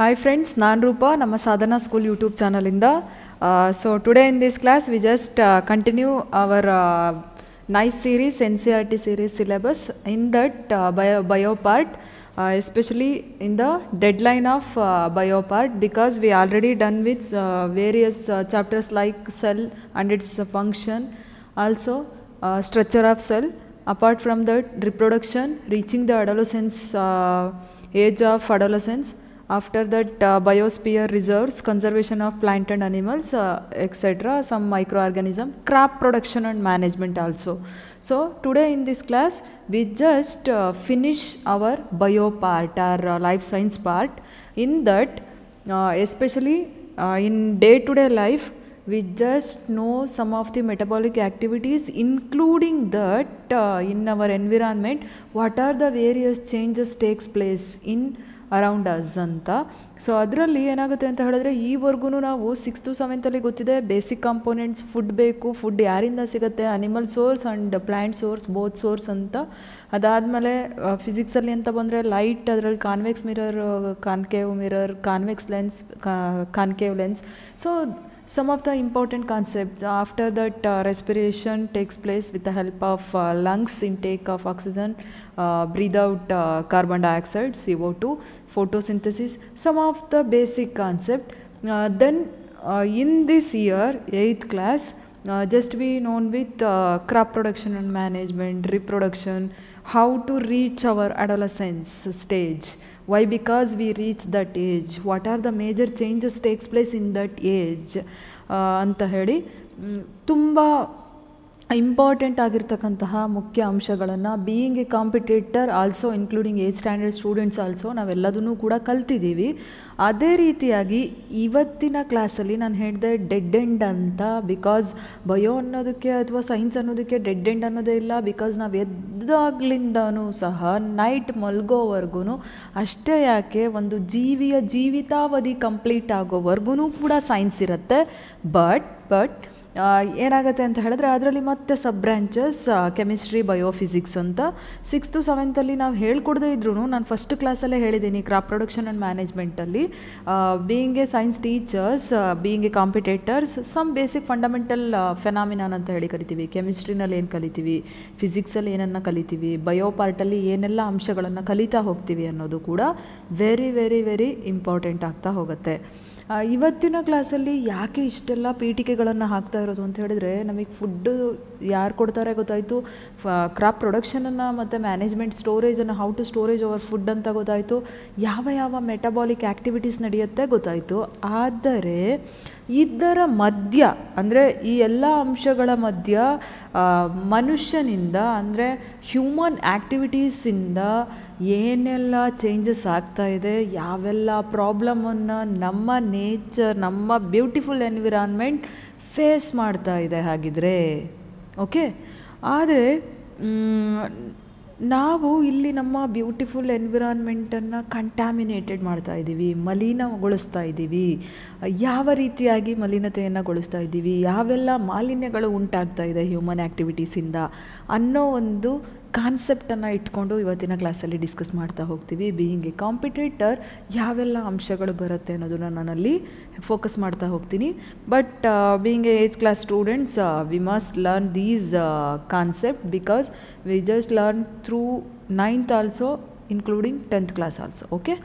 Hi friends, Nan Rupa, Nama Sadhana School YouTube channel in the. Uh, so today in this class we just uh, continue our uh, nice series NCRT series syllabus in that uh, bio, bio part uh, especially in the deadline of uh, bio part because we already done with various chapters like cell and its function also structure of cell apart from that reproduction reaching the adolescence age of adolescence after that uh, biosphere reserves conservation of plant and animals uh, etc some microorganism crop production and management also so today in this class we just uh, finish our bio part our uh, life science part in that uh, especially uh, in day to day life we just know some of the metabolic activities including that in our environment what are the various changes takes place in around us ಅಂತ so ಅದರಲ್ಲಿ ಏನಾಗುತ್ತೆ ಅಂತ ಹೇಳಿದ್ರೆ ಈವರೆಗೂ ನಾವು six to ಸೆವೆಂತಲ್ಲಿ ಗೊತ್ತಿದೆ basic components food ಬೇಕು ಫುಡ್ ಯಾರಿಂದ ಸಿಗುತ್ತೆ animal source and plant source both source ಅಂತ ಅದಾದಮೇಲೆ ಫಿಸಿಕ್ಸಲ್ಲಿ ಅಂತ ಬಂದರೆ ಲೈಟ್ ಅದರಲ್ಲಿ convex mirror concave mirror convex lens concave lens so Some of the important concepts after that uh, respiration takes place with the help of uh, lungs intake of oxygen, uh, breathe out uh, carbon dioxide, CO2, photosynthesis, some of the basic concept. Uh, then uh, in this year, 8th class, just be known with crop production and management, reproduction, how to reach our adolescence stage why because we reach that age what are the major changes takes place in that age ಅಂತ ಹೇಳಿ tumba important ಆಗಿರ್ತಕ್ಕಂತಹ ಮುಖ್ಯ ಅಂಶಗಳನ್ನು being a competitor also including a standard students also ನಾವೆಲ್ಲದನ್ನೂ ಕೂಡ ಕಲ್ತಿದ್ದೀವಿ ಅದೇ ರೀತಿಯಾಗಿ ಇವತ್ತಿನ ಕ್ಲಾಸಲ್ಲಿ ನಾನು ಹೇಳಿದೆ ಡೆಡ್ ಎಂಡ್ ಅಂತ ಬಿಕಾಸ್ ಬಯೋ ಅನ್ನೋದಕ್ಕೆ ಅಥವಾ ಸೈನ್ಸ್ ಅನ್ನೋದಕ್ಕೆ ಡೆಡ್ ಎಂಡ್ ಅನ್ನೋದೇ ಇಲ್ಲ ಬಿಕಾಸ್ ನಾವು ಎದ್ದಾಗ್ಲಿಂದನೂ ಸಹ ನೈಟ್ ಮಲ್ಗೋವರೆಗೂ ಅಷ್ಟೇ ಯಾಕೆ ಒಂದು ಜೀವಿಯ ಜೀವಿತಾವಧಿ ಕಂಪ್ಲೀಟ್ ಆಗೋವರೆಗೂ ಕೂಡ ಸೈನ್ಸ್ ಇರುತ್ತೆ ಬಟ್ ಬಟ್ ಏನಾಗುತ್ತೆ ಅಂತ ಹೇಳಿದ್ರೆ ಅದರಲ್ಲಿ ಮತ್ತೆ ಸಬ್ ಬ್ರ್ಯಾಂಚಸ್ ಕೆಮಿಸ್ಟ್ರಿ ಬಯೋಫಿಸಿಕ್ಸ್ ಅಂತ ಸಿಕ್ಸ್ ಟು ಸೆವೆಂತಲ್ಲಿ ನಾವು ಹೇಳ್ಕೊಡದೇ ಇದ್ರೂ ನಾನು ಫಸ್ಟ್ ಕ್ಲಾಸಲ್ಲೇ ಹೇಳಿದ್ದೀನಿ ಕ್ರಾಪ್ ಪ್ರೊಡಕ್ಷನ್ ಆ್ಯಂಡ್ ಮ್ಯಾನೇಜ್ಮೆಂಟಲ್ಲಿ being a science teachers being a competitors some basic fundamental phenomenon ಅಂತ ಹೇಳಿ ಕರಿತೀವಿ ಕೆಮಿಸ್ಟ್ರಿನಲ್ಲಿ ಏನು ಕಲಿತೀವಿ ಫಿಸಿಕ್ಸಲ್ಲಿ ಏನನ್ನು ಕಲಿತೀವಿ ಬಯೋ ಏನೆಲ್ಲ ಅಂಶಗಳನ್ನು ಕಲಿತಾ ಹೋಗ್ತೀವಿ ಅನ್ನೋದು ಕೂಡ ವೆರಿ ವೆರಿ ವೆರಿ ಇಂಪಾರ್ಟೆಂಟ್ ಆಗ್ತಾ ಹೋಗುತ್ತೆ ಇವತ್ತಿನ ಕ್ಲಾಸಲ್ಲಿ ಯಾಕೆ ಇಷ್ಟೆಲ್ಲ ಪೀಠಿಕೆಗಳನ್ನು ಹಾಕ್ತಾ ಇರೋದು ಅಂತ ಹೇಳಿದರೆ ನಮಗೆ ಫುಡ್ಡು ಯಾರು ಕೊಡ್ತಾರೆ ಗೊತ್ತಾಯಿತು ಫ ಕ್ರಾಪ್ ಪ್ರೊಡಕ್ಷನನ್ನು ಮತ್ತು ಮ್ಯಾನೇಜ್ಮೆಂಟ್ ಸ್ಟೋರೇಜನ್ನು how to storage our food ಅಂತ ಗೊತ್ತಾಯಿತು ಯಾವ ಯಾವ ಮೆಟಬಾಲಿಕ್ ಆ್ಯಕ್ಟಿವಿಟೀಸ್ ನಡೆಯುತ್ತೆ ಗೊತ್ತಾಯಿತು ಆದರೆ ಇದರ ಮಧ್ಯ ಅಂದರೆ ಈ ಎಲ್ಲ ಅಂಶಗಳ ಮಧ್ಯ ಮನುಷ್ಯನಿಂದ ಅಂದರೆ ಹ್ಯೂಮನ್ ಆ್ಯಕ್ಟಿವಿಟೀಸಿಂದ ಏನೆಲ್ಲ ಚೇಂಜಸ್ ಇದೆ ಯಾವೆಲ್ಲ ಪ್ರಾಬ್ಲಮನ್ನು ನಮ್ಮ ನೇಚರ್ ನಮ್ಮ ಬ್ಯೂಟಿಫುಲ್ ಎನ್ವಿರಾನ್ಮೆಂಟ್ ಫೇಸ್ ಮಾಡ್ತಾ ಇದೆ ಹಾಗಿದ್ರೆ ಓಕೆ ಆದರೆ ನಾವು ಇಲ್ಲಿ ನಮ್ಮ ಬ್ಯೂಟಿಫುಲ್ ಎನ್ವಿರಾನ್ಮೆಂಟನ್ನು ಕಂಟ್ಯಾಮಿನೇಟೆಡ್ ಮಾಡ್ತಾ ಇದ್ದೀವಿ ಮಲಿನಗೊಳಿಸ್ತಾ ಇದ್ದೀವಿ ಯಾವ ರೀತಿಯಾಗಿ ಮಲಿನತೆಯನ್ನು ಗೊಳಿಸ್ತಾ ಇದ್ದೀವಿ ಯಾವೆಲ್ಲ ಮಾಲಿನ್ಯಗಳು ಉಂಟಾಗ್ತಾ ಇದೆ ಹ್ಯೂಮನ್ ಆ್ಯಕ್ಟಿವಿಟೀಸಿಂದ ಅನ್ನೋ ಒಂದು ಕಾನ್ಸೆಪ್ಟನ್ನು ಇಟ್ಕೊಂಡು ಇವತ್ತಿನ ಕ್ಲಾಸಲ್ಲಿ ಡಿಸ್ಕಸ್ ಮಾಡ್ತಾ ಹೋಗ್ತೀವಿ ಬೀಯಿಂಗ್ ಎ ಕಾಂಪಿಟೇಟರ್ ಯಾವೆಲ್ಲ ಅಂಶಗಳು ಬರುತ್ತೆ ಅನ್ನೋದನ್ನು ನಾನಲ್ಲಿ ಫೋಕಸ್ ಮಾಡ್ತಾ ಹೋಗ್ತೀನಿ but being a age class students we must learn these concept because we just learn through ninth also including tenth class also okay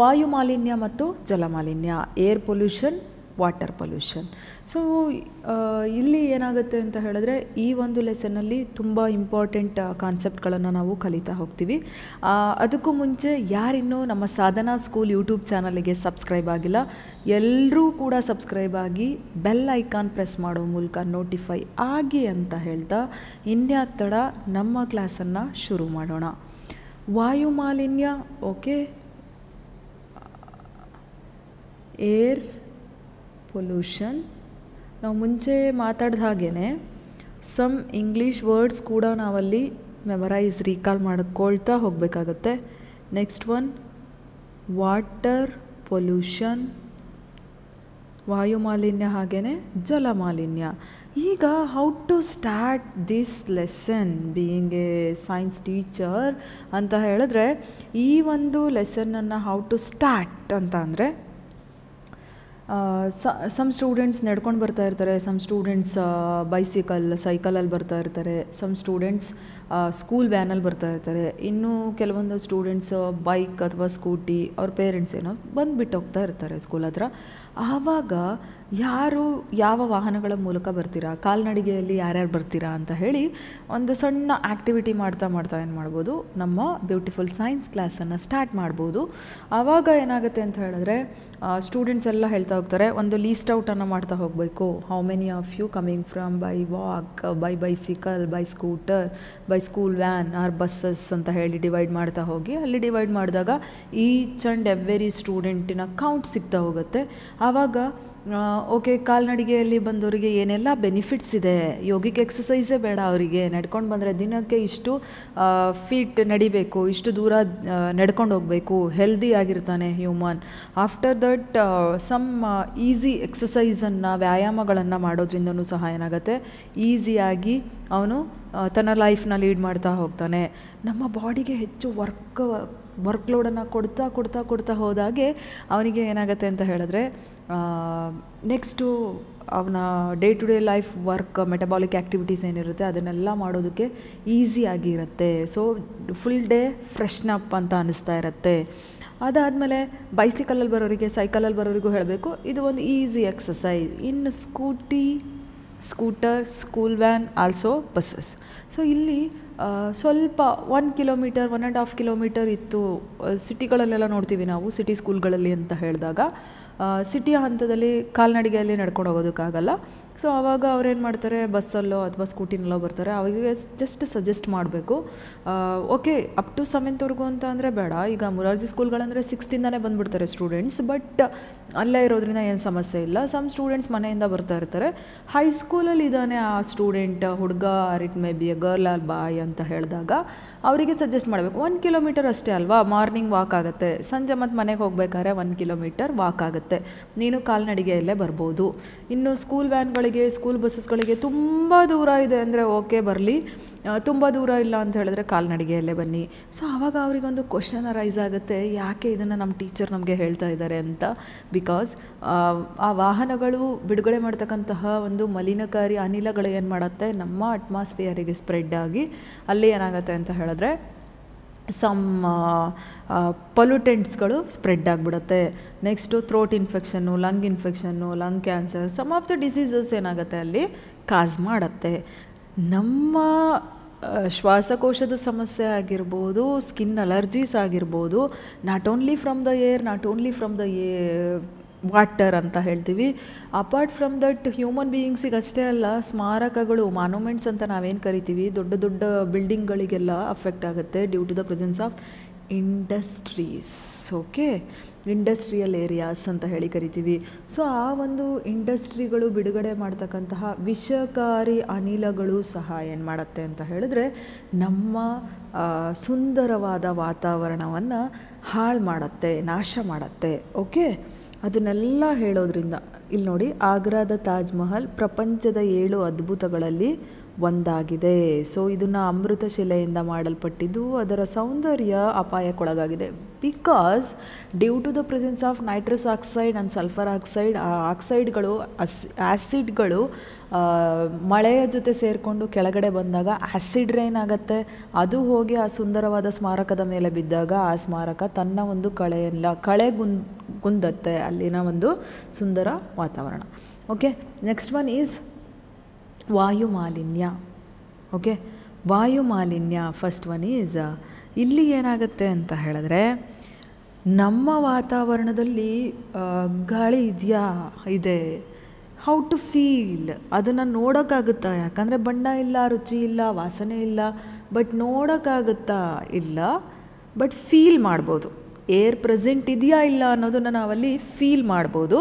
ವಾಯು ಮಾಲಿನ್ಯ ಮತ್ತು ಜಲಮಾಲಿನ್ಯ air pollution water pollution so ಇಲ್ಲಿ ಏನಾಗುತ್ತೆ ಅಂತ ಹೇಳಿದ್ರೆ ಈ ಒಂದು ಲೆಸನಲ್ಲಿ ತುಂಬ ಇಂಪಾರ್ಟೆಂಟ್ ಕಾನ್ಸೆಪ್ಟ್ಗಳನ್ನು ನಾವು ಕಲಿತಾ ಹೋಗ್ತೀವಿ ಅದಕ್ಕೂ ಮುಂಚೆ ಯಾರಿನ್ನೂ ನಮ್ಮ ಸಾಧನಾ ಸ್ಕೂಲ್ ಯೂಟ್ಯೂಬ್ ಚಾನಲಿಗೆ ಸಬ್ಸ್ಕ್ರೈಬ್ ಆಗಿಲ್ಲ ಎಲ್ಲರೂ ಕೂಡ ಸಬ್ಸ್ಕ್ರೈಬ್ ಆಗಿ ಬೆಲ್ ಐಕಾನ್ ಪ್ರೆಸ್ ಮಾಡೋ ಮೂಲಕ ನೋಟಿಫೈ ಆಗಿ ಅಂತ ಹೇಳ್ತಾ ಇನ್ಯಾಕ್ ತಡ ನಮ್ಮ ಕ್ಲಾಸನ್ನು ಶುರು ಮಾಡೋಣ ವಾಯು ಮಾಲಿನ್ಯ ಓಕೆ ಏರ್ ಪೊಲ್ಯೂಷನ್ ನಾವು ಮುಂಚೆ ಮಾತಾಡಿದ ಹಾಗೇ ಸಮ್ ಇಂಗ್ಲೀಷ್ ವರ್ಡ್ಸ್ ಕೂಡ ನಾವಲ್ಲಿ ಮೆಮರೈಸ್ ರೀಕಾಲ್ ಮಾಡ್ಕೊಳ್ತಾ ಹೋಗಬೇಕಾಗತ್ತೆ ನೆಕ್ಸ್ಟ್ ಒನ್ ವಾಟರ್ ಪೊಲ್ಯೂಷನ್ ವಾಯುಮಾಲಿನ್ಯ ಹಾಗೆಯೇ ಜಲಮಾಲಿನ್ಯ ಈಗ how to start this lesson being a science teacher ಅಂತ ಹೇಳಿದ್ರೆ ಈ ಒಂದು ಲೆಸನನ್ನು ಹೌ ಟು ಸ್ಟಾರ್ಟ್ ಅಂತ ಅಂದರೆ ಸಮ್ ಸ್ಟೂಡೆಂಟ್ಸ್ ನಡ್ಕೊಂಡು ಬರ್ತಾ ಇರ್ತಾರೆ ಸಮ್ ಸ್ಟೂಡೆಂಟ್ಸ್ ಬೈಸಿಕಲ್ ಸೈಕಲಲ್ಲಿ ಬರ್ತಾ ಇರ್ತಾರೆ ಸಮ್ ಸ್ಟೂಡೆಂಟ್ಸ್ ಸ್ಕೂಲ್ ವ್ಯಾನಲ್ಲಿ ಬರ್ತಾ ಇರ್ತಾರೆ ಇನ್ನೂ ಕೆಲವೊಂದು ಸ್ಟೂಡೆಂಟ್ಸ್ ಬೈಕ್ ಅಥವಾ ಸ್ಕೂಟಿ ಅವ್ರ ಪೇರೆಂಟ್ಸ್ ಏನೋ ಬಂದು ಬಿಟ್ಟು ಹೋಗ್ತಾ ಇರ್ತಾರೆ ಸ್ಕೂಲ್ ಹತ್ರ ಆವಾಗ ಯಾರು ಯಾವ ವಾಹನಗಳ ಮೂಲಕ ಬರ್ತೀರಾ ಕಾಲ್ನಡಿಗೆಯಲ್ಲಿ ಯಾರ್ಯಾರು ಬರ್ತೀರಾ ಅಂತ ಹೇಳಿ ಒಂದು ಸಣ್ಣ ಆ್ಯಕ್ಟಿವಿಟಿ ಮಾಡ್ತಾ ಮಾಡ್ತಾ ಏನು ಮಾಡ್ಬೋದು ನಮ್ಮ ಬ್ಯೂಟಿಫುಲ್ ಸೈನ್ಸ್ ಕ್ಲಾಸನ್ನು ಸ್ಟಾರ್ಟ್ ಮಾಡ್ಬೋದು ಆವಾಗ ಏನಾಗುತ್ತೆ ಅಂತ ಹೇಳಿದ್ರೆ ಸ್ಟೂಡೆಂಟ್ಸ್ ಎಲ್ಲ ಹೇಳ್ತಾ ಹೋಗ್ತಾರೆ ಒಂದು ಲೀಸ್ಟ್ ಔಟನ್ನು ಮಾಡ್ತಾ ಹೋಗಬೇಕು how many of you coming from by walk by bicycle by scooter by school van or buses ಅಂತ ಹೇಳಿ ಡಿವೈಡ್ ಮಾಡ್ತಾ ಹೋಗಿ ಅಲ್ಲಿ ಡಿವೈಡ್ ಮಾಡಿದಾಗ ಈಚ್ ಆ್ಯಂಡ್ ಎವ್ರಿ ಸ್ಟೂಡೆಂಟಿನ ಕೌಂಟ್ ಸಿಗ್ತಾ ಹೋಗುತ್ತೆ ಆವಾಗ ಓಕೆ ಕಾಲ್ನಡಿಗೆಯಲ್ಲಿ ಬಂದವರಿಗೆ ಏನೆಲ್ಲ ಬೆನಿಫಿಟ್ಸ್ ಇದೆ ಯೋಗಿಕ್ ಎಕ್ಸಸೈಸೇ ಬೇಡ ಅವರಿಗೆ ನಡ್ಕೊಂಡು ಬಂದರೆ ದಿನಕ್ಕೆ ಇಷ್ಟು ಫೀಟ್ ನಡಿಬೇಕು ಇಷ್ಟು ದೂರ ನಡ್ಕೊಂಡು ಹೋಗಬೇಕು ಹೆಲ್ದಿ ಆಗಿರ್ತಾನೆ human after that some easy ಎಕ್ಸಸೈಸನ್ನು ವ್ಯಾಯಾಮಗಳನ್ನು ಮಾಡೋದ್ರಿಂದನೂ ಸಹ ಏನಾಗುತ್ತೆ ಈಸಿಯಾಗಿ ಅವನು ತನ್ನ ಲೈಫ್ನ ಲೀಡ್ ಮಾಡ್ತಾ ಹೋಗ್ತಾನೆ ನಮ್ಮ ಬಾಡಿಗೆ ಹೆಚ್ಚು ವರ್ಕ್ ವರ್ಕ್ಲೋಡನ್ನು ಕೊಡ್ತಾ ಕೊಡ್ತಾ ಕೊಡ್ತಾ ಹೋದಾಗೆ ಅವನಿಗೆ ಏನಾಗುತ್ತೆ ಅಂತ ಹೇಳಿದ್ರೆ ನೆಕ್ಸ್ಟು ಅವನ day to day life work metabolic activities ಏನಿರುತ್ತೆ ಅದನ್ನೆಲ್ಲ ಮಾಡೋದಕ್ಕೆ ಆಗಿರುತ್ತೆ ಸೊ ಫುಲ್ ಡೇ ಫ್ರೆಶ್ನಪ್ ಅಂತ ಅನ್ನಿಸ್ತಾ ಇರುತ್ತೆ ಅದಾದಮೇಲೆ ಬೈಸಿಕಲಲ್ಲಿ ಬರೋರಿಗೆ ಸೈಕಲಲ್ಲಿ ಬರೋರಿಗೂ ಹೇಳಬೇಕು ಇದು ಒಂದು ಈಸಿ ಎಕ್ಸಸೈಸ್ ಇನ್ನು scooty scooter school van also buses so ಇಲ್ಲಿ ಸ್ವಲ್ಪ one kilometer one and half kilometer ಇತ್ತು ಸಿಟಿಗಳಲ್ಲೆಲ್ಲ ನೋಡ್ತೀವಿ ನಾವು ಸಿಟಿ ಸ್ಕೂಲ್ಗಳಲ್ಲಿ ಅಂತ ಹೇಳಿದಾಗ ಸಿಟಿಯ ಹಂತದಲ್ಲಿ ಕಾಲ್ನಡಿಗೆಯಲ್ಲಿ ನಡ್ಕೊಂಡು ಹೋಗೋದಕ್ಕಾಗಲ್ಲ ಸೊ ಆವಾಗ ಅವ್ರೇನು ಮಾಡ್ತಾರೆ ಬಸ್ಸಲ್ಲೋ ಅಥವಾ ಸ್ಕೂಟಿನಲ್ಲೋ ಬರ್ತಾರೆ ಅವರಿಗೆ ಜಸ್ಟ್ ಸಜೆಸ್ಟ್ ಮಾಡಬೇಕು ಓಕೆ ಅಪ್ ಟು ಸೆವೆಂತ್ವರೆಗೂ ಅಂತ ಅಂದರೆ ಬೇಡ ಈಗ ಮುರಾರ್ಜಿ ಸ್ಕೂಲ್ಗಳಂದರೆ ಸಿಕ್ಸ್ತಿಂದನೇ ಬಂದುಬಿಡ್ತಾರೆ ಸ್ಟೂಡೆಂಟ್ಸ್ ಬಟ್ ಅಲ್ಲೇ ಇರೋದ್ರಿಂದ ಏನು ಸಮಸ್ಯೆ ಇಲ್ಲ ಸಮ್ ಸ್ಟೂಡೆಂಟ್ಸ್ ಮನೆಯಿಂದ ಬರ್ತಾ ಇರ್ತಾರೆ ಹೈಸ್ಕೂಲಲ್ಲಿ ಇದ್ದಾನೆ ಆ ಸ್ಟೂಡೆಂಟ್ ಹುಡುಗ it may be a girl or boy ಅಂತ ಹೇಳಿದಾಗ ಅವರಿಗೆ ಸಜೆಸ್ಟ್ ಮಾಡಬೇಕು ಒನ್ ಕಿಲೋಮೀಟರ್ ಅಷ್ಟೇ ಅಲ್ವಾ ಮಾರ್ನಿಂಗ್ ವಾಕ್ ಆಗುತ್ತೆ ಸಂಜೆ ಮತ್ತು ಮನೆಗೆ ಹೋಗ್ಬೇಕಾದ್ರೆ ಒನ್ ಕಿಲೋಮೀಟರ್ ವಾಕ್ ಆಗುತ್ತೆ ನೀನು ಕಾಲ್ನಡಿಗೆಯಲ್ಲೇ ಬರ್ಬೋದು ಇನ್ನು ಸ್ಕೂಲ್ ವ್ಯಾನ್ಗಳಿಗೆ ಸ್ಕೂಲ್ ಬಸ್ಸಸ್ಗಳಿಗೆ ತುಂಬ ದೂರ ಇದೆ ಅಂದರೆ ಓಕೆ ಬರಲಿ ತುಂಬ ದೂರ ಇಲ್ಲ ಅಂತ ಹೇಳಿದ್ರೆ ಕಾಲ್ನಡಿಗೆಯಲ್ಲೇ ಬನ್ನಿ ಸೊ ಆವಾಗ ಅವರಿಗೊಂದು ಕ್ವಶನ್ ರೈಸ್ ಆಗುತ್ತೆ ಯಾಕೆ ಇದನ್ನು ನಮ್ಮ ಟೀಚರ್ ನಮಗೆ ಹೇಳ್ತಾ ಇದ್ದಾರೆ ಅಂತ ಬಿಕಾಸ್ ಆ ವಾಹನಗಳು ಬಿಡುಗಡೆ ಮಾಡ್ತಕ್ಕಂತಹ ಒಂದು ಮಲಿನಕಾರಿ ಅನಿಲಗಳು ಏನು ಮಾಡುತ್ತೆ ನಮ್ಮ ಅಟ್ಮಾಸ್ಫಿಯರಿಗೆ ಸ್ಪ್ರೆಡ್ ಆಗಿ ಅಲ್ಲಿ ಏನಾಗುತ್ತೆ ಅಂತ ಹೇಳಿದ್ರೆ ಸಮ್ ಪೊಲ್ಯೂಟೆಂಟ್ಸ್ಗಳು ಸ್ಪ್ರೆಡ್ ಆಗಿಬಿಡುತ್ತೆ next throat infection lung infection lung cancer some of the diseases ಏನಾಗುತ್ತೆ ಅಲ್ಲಿ ಕಾಸ್ ಮಾಡುತ್ತೆ ನಮ್ಮ ಶ್ವಾಸಕೋಶದ ಸಮಸ್ಯೆ ಆಗಿರ್ಬೋದು ಸ್ಕಿನ್ ಅಲರ್ಜೀಸ್ ಆಗಿರ್ಬೋದು not only from the air not only from the a water ಅಂತ ಹೇಳ್ತೀವಿ ಅಪಾರ್ಟ್ ಫ್ರಮ್ ದಟ್ ಹ್ಯೂಮನ್ ಬೀಯಿಂಗ್ಸಿಗೆ ಅಷ್ಟೇ ಅಲ್ಲ ಸ್ಮಾರಕಗಳು ಮಾನ್ಯುಮೆಂಟ್ಸ್ ಅಂತ ನಾವೇನು ಕರಿತೀವಿ ದೊಡ್ಡ ದೊಡ್ಡ ಬಿಲ್ಡಿಂಗ್ಗಳಿಗೆಲ್ಲ ಅಫೆಕ್ಟ್ ಆಗುತ್ತೆ due to the presence of industries okay industrial areas ಅಂತ ಹೇಳಿ ಕರಿತೀವಿ ಸೊ ಆ ಒಂದು ಇಂಡಸ್ಟ್ರಿಗಳು ಬಿಡುಗಡೆ ಮಾಡ್ತಕ್ಕಂತಹ ವಿಷಕಾರಿ ಅನಿಲಗಳು ಸಹ ಏನು ಮಾಡುತ್ತೆ ಅಂತ ಹೇಳಿದ್ರೆ ನಮ್ಮ ಸುಂದರವಾದ ವಾತಾವರಣವನ್ನು ಹಾಳು ಮಾಡುತ್ತೆ ನಾಶ ಮಾಡುತ್ತೆ ಓಕೆ ಅದನ್ನೆಲ್ಲ ಹೇಳೋದ್ರಿಂದ ಇಲ್ಲಿ ನೋಡಿ ಆಗ್ರಾದ ತಾಜ್ಮಹಲ್ ಪ್ರಪಂಚದ ಏಳು ಅದ್ಭುತಗಳಲ್ಲಿ ಒಂದಾಗಿದೆ ಸೊ ಇದನ್ನು ಅಮೃತ ಶಿಲೆಯಿಂದ ಮಾಡಲ್ಪಟ್ಟಿದ್ದು ಅದರ ಸೌಂದರ್ಯ ಅಪಾಯಕ್ಕೊಳಗಾಗಿದೆ because due to the presence of nitrous oxide and sulphur oxide ಆ ಆಕ್ಸೈಡ್ಗಳು ಅಸ್ ಆ್ಯಸಿಡ್ಗಳು ಮಳೆಯ ಜೊತೆ ಸೇರಿಕೊಂಡು ಕೆಳಗಡೆ ಬಂದಾಗ ಆ್ಯಸಿಡ್ ರೈನ್ ಆಗುತ್ತೆ ಅದು ಹೋಗಿ ಆ ಸುಂದರವಾದ ಸ್ಮಾರಕದ ಮೇಲೆ ಬಿದ್ದಾಗ ಆ ಸ್ಮಾರಕ ತನ್ನ ಒಂದು ಕಳೆಯಲ್ಲ ಕಳೆ ಗುಂ ಗುಂದತ್ತೆ ಅಲ್ಲಿನ ಒಂದು ಸುಂದರ ವಾತಾವರಣ ಓಕೆ ನೆಕ್ಸ್ಟ್ ಒನ್ ಈಸ್ ವಾಯು ಮಾಲಿನ್ಯ ಓಕೆ ವಾಯು ಮಾಲಿನ್ಯ ಫಸ್ಟ್ ಒನ್ ಈಸ್ uh, ಇಲ್ಲಿ ಏನಾಗುತ್ತೆ ಅಂತ ಹೇಳಿದ್ರೆ ನಮ್ಮ ವಾತಾವರಣದಲ್ಲಿ ಗಾಳಿ ಇದೆಯಾ ಇದೆ ಹೌ ಟು ಫೀಲ್ ಅದನ್ನು ನೋಡೋಕ್ಕಾಗುತ್ತಾ ಯಾಕಂದರೆ ಬಣ್ಣ ಇಲ್ಲ ರುಚಿ ಇಲ್ಲ ವಾಸನೆ ಇಲ್ಲ ಬಟ್ ನೋಡೋಕ್ಕಾಗುತ್ತಾ ಇಲ್ಲ ಬಟ್ ಫೀಲ್ ಮಾಡ್ಬೋದು ಏರ್ ಪ್ರೆಸೆಂಟ್ ಇದೆಯಾ ಇಲ್ಲ ಅನ್ನೋದನ್ನು ನಾವಲ್ಲಿ ಫೀಲ್ ಮಾಡ್ಬೋದು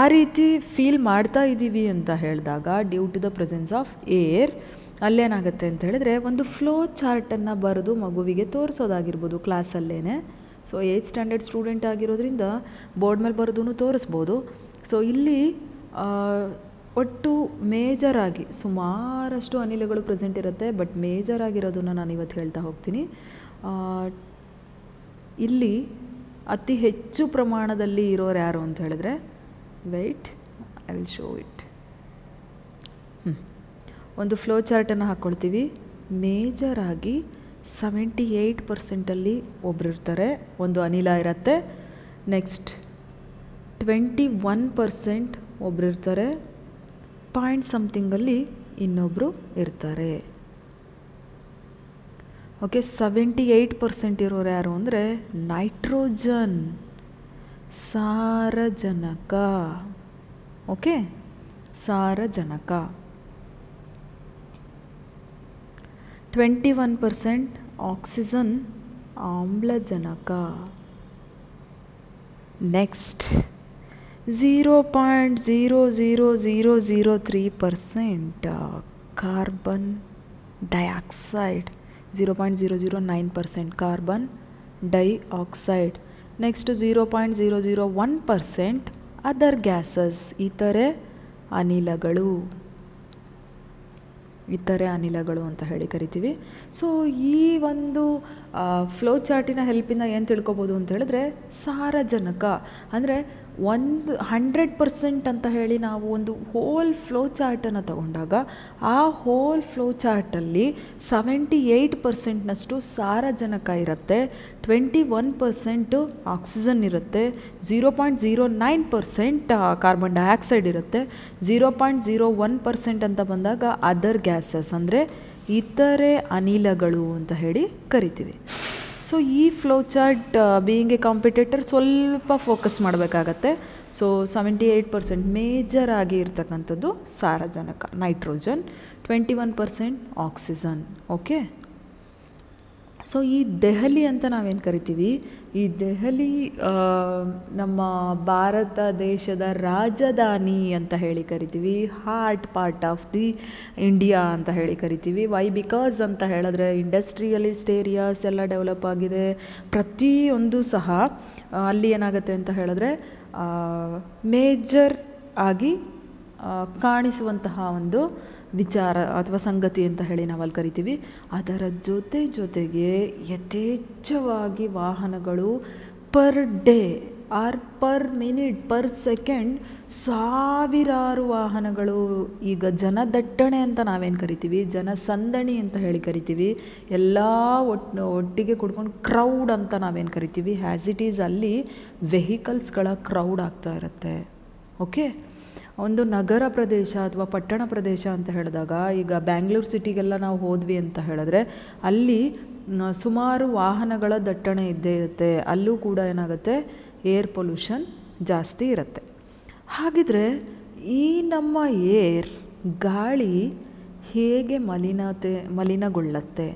ಆ ರೀತಿ ಫೀಲ್ ಮಾಡ್ತಾ ಇದ್ದೀವಿ ಅಂತ ಹೇಳಿದಾಗ due to the presence of air ಅಲ್ಲೇನಾಗುತ್ತೆ ಅಂತ ಹೇಳಿದ್ರೆ ಒಂದು ಫ್ಲೋ ಚಾರ್ಟನ್ನು ಬರೆದು ಮಗುವಿಗೆ ತೋರಿಸೋದಾಗಿರ್ಬೋದು ಕ್ಲಾಸಲ್ಲೇ ಸೊ ಏಯ್ತ್ ಸ್ಟ್ಯಾಂಡರ್ಡ್ ಸ್ಟೂಡೆಂಟ್ ಆಗಿರೋದ್ರಿಂದ ಬೋರ್ಡ್ ಮೇಲೆ ಬರೋದೂ ತೋರಿಸ್ಬೋದು ಸೊ ಇಲ್ಲಿ ಒಟ್ಟು ಮೇಜರಾಗಿ ಸುಮಾರಷ್ಟು ಅನಿಲಗಳು ಪ್ರೆಸೆಂಟ್ ಇರುತ್ತೆ ಬಟ್ ಮೇಜರ್ ಆಗಿರೋದನ್ನು ನಾನು ಇವತ್ತು ಹೇಳ್ತಾ ಹೋಗ್ತೀನಿ ಇಲ್ಲಿ ಅತಿ ಹೆಚ್ಚು ಪ್ರಮಾಣದಲ್ಲಿ ಇರೋರು ಯಾರು ಅಂತ ಹೇಳಿದ್ರೆ wait I will show it ಒಂದು ಫ್ಲೋ ಚಾರ್ಟನ್ನು ಹಾಕ್ಕೊಳ್ತೀವಿ ಮೇಜರ್ ಆಗಿ ಸೆವೆಂಟಿ ಏಯ್ಟ್ ಪರ್ಸೆಂಟಲ್ಲಿ ಒಬ್ರು ಇರ್ತಾರೆ ಒಂದು ಅನಿಲ ಇರುತ್ತೆ ನೆಕ್ಸ್ಟ್ ಟ್ವೆಂಟಿ ಒನ್ ಪರ್ಸೆಂಟ್ ಒಬ್ರು ಇರ್ತಾರೆ ಪಾಯಿಂಟ್ ಸಮಥಿಂಗಲ್ಲಿ ಇನ್ನೊಬ್ಬರು ಇರ್ತಾರೆ ओके सेवेंटी एट पर्सेंट यार अरे नाइट्रोजन सारजनक ओके सारजनक ट्वेंटी वन पर्सेंट ऑक्सीजन आम्लजनक next zero point zero zero zero zero three percent carbon dioxide zero point zero zero nine percent carbon dioxide next zero point zero zero one percent other gases ಇತರೆ ಅನಿಲಗಳು ಇತರೆ ಅನಿಲಗಳು ಅಂತ ಹೇಳಿ ಕರಿತೀವಿ so ಈ ಒಂದು ಫ್ಲೋ ಚಾರ್ಟಿನ ಹೆಲ್ಪಿಂದ ಏನು ತಿಳ್ಕೊಬೋದು ಅಂತ ಹೇಳಿದ್ರೆ ಸಾರಜನಕ ಅಂದರೆ ಒಂದು ಹಂಡ್ರೆಡ್ ಪರ್ಸೆಂಟ್ ಅಂತ ಹೇಳಿ ನಾವು ಒಂದು ಹೋಲ್ ಫ್ಲೋ ಚಾರ್ಟನ್ನು ತಗೊಂಡಾಗ ಆ ಹೋಲ್ ಫ್ಲೋ ಚಾರ್ಟಲ್ಲಿ ಸೆವೆಂಟಿ ಏಯ್ಟ್ ಪರ್ಸೆಂಟ್ನಷ್ಟು ಸಾರಜನಕ ಇರುತ್ತೆ ಟ್ವೆಂಟಿ ಒನ್ ಪರ್ಸೆಂಟು ಆಕ್ಸಿಜನ್ ಇರುತ್ತೆ zero point zero nine percent carbon dioxide ಇರುತ್ತೆ zero point zero one percent ಅಂತ ಬಂದಾಗ ಅದರ್ ಗ್ಯಾಸಸ್ ಅಂದರೆ ಇತರೆ ಅನಿಲಗಳು ಅಂತ ಹೇಳಿ ಕರಿತೀವಿ ಸೊ ಈ flow chart being a competitor ಸ್ವಲ್ಪ ಫೋಕಸ್ ಮಾಡಬೇಕಾಗತ್ತೆ so seventy eight percent major ಆಗಿ ಇರ್ತಕ್ಕಂಥದ್ದು ಸಾರಜನಕ nitrogen twenty one percent oxygen okay so ಈ ದೆಹಲಿ ಅಂತ ನಾವೇನು ಕರಿತೀವಿ ಈ ದೆಹಲಿ ನಮ್ಮ ಭಾರತ ದೇಶದ ರಾಜಧಾನಿ ಅಂತ ಹೇಳಿ ಕರಿತೀವಿ heart part of the India ಅಂತ ಹೇಳಿ ಕರಿತೀವಿ ವೈ ಬಿಕಾಸ್ ಅಂತ ಹೇಳಿದ್ರೆ ಇಂಡಸ್ಟ್ರಿಯಲಿಸ್ಟ್ ಏರಿಯಾಸ್ ಎಲ್ಲ ಡೆವಲಪ್ ಆಗಿದೆ ಪ್ರತಿಯೊಂದು ಸಹ ಅಲ್ಲಿ ಏನಾಗುತ್ತೆ ಅಂತ ಹೇಳಿದ್ರೆ ಮೇಜರ್ ಆಗಿ ಕಾಣಿಸುವಂತಹ ಒಂದು ವಿಚಾರ ಅಥವಾ ಸಂಗತಿ ಅಂತ ಹೇಳಿ ನಾವಲ್ಲಿ ಕರಿತೀವಿ ಅದರ ಜೊತೆ ಜೊತೆಗೆ ಯಥೇಚ್ಛವಾಗಿ ವಾಹನಗಳು per day or per minute per second ಸಾವಿರಾರು ವಾಹನಗಳು ಈಗ ಜನದಟ್ಟಣೆ ಅಂತ ನಾವೇನು ಕರಿತೀವಿ ಜನಸಂದಣಿ ಅಂತ ಹೇಳಿ ಕರಿತೀವಿ ಎಲ್ಲ ಒಟ್ಟು ಒಟ್ಟಿಗೆ ಕುಡ್ಕೊಂಡು ಕ್ರೌಡ್ ಅಂತ ನಾವೇನು ಕರಿತೀವಿ ಹ್ಯಾಸ್ ಇಟ್ ಈಸ್ ಅಲ್ಲಿ ವೆಹಿಕಲ್ಸ್ಗಳ ಕ್ರೌಡ್ ಆಗ್ತಾ ಇರುತ್ತೆ ಓಕೆ ಒಂದು ನಗರ ಪ್ರದೇಶ ಅಥವಾ ಪಟ್ಟಣ ಪ್ರದೇಶ ಅಂತ ಹೇಳಿದಾಗ ಈಗ ಬ್ಯಾಂಗ್ಳೂರ್ ಸಿಟಿಗೆಲ್ಲ ನಾವು ಹೋದ್ವಿ ಅಂತ ಹೇಳಿದ್ರೆ ಅಲ್ಲಿ ಸುಮಾರು ವಾಹನಗಳ ದಟ್ಟಣೆ ಇದ್ದೇ ಇರುತ್ತೆ ಅಲ್ಲೂ ಕೂಡ ಏನಾಗುತ್ತೆ ಏರ್ ಪೊಲ್ಯೂಷನ್ ಜಾಸ್ತಿ ಇರುತ್ತೆ ಹಾಗಿದ್ರೆ ಈ ನಮ್ಮ ಏರ್ ಗಾಳಿ ಹೇಗೆ ಮಲಿನತೆ ಮಲಿನಗೊಳ್ಳುತ್ತೆ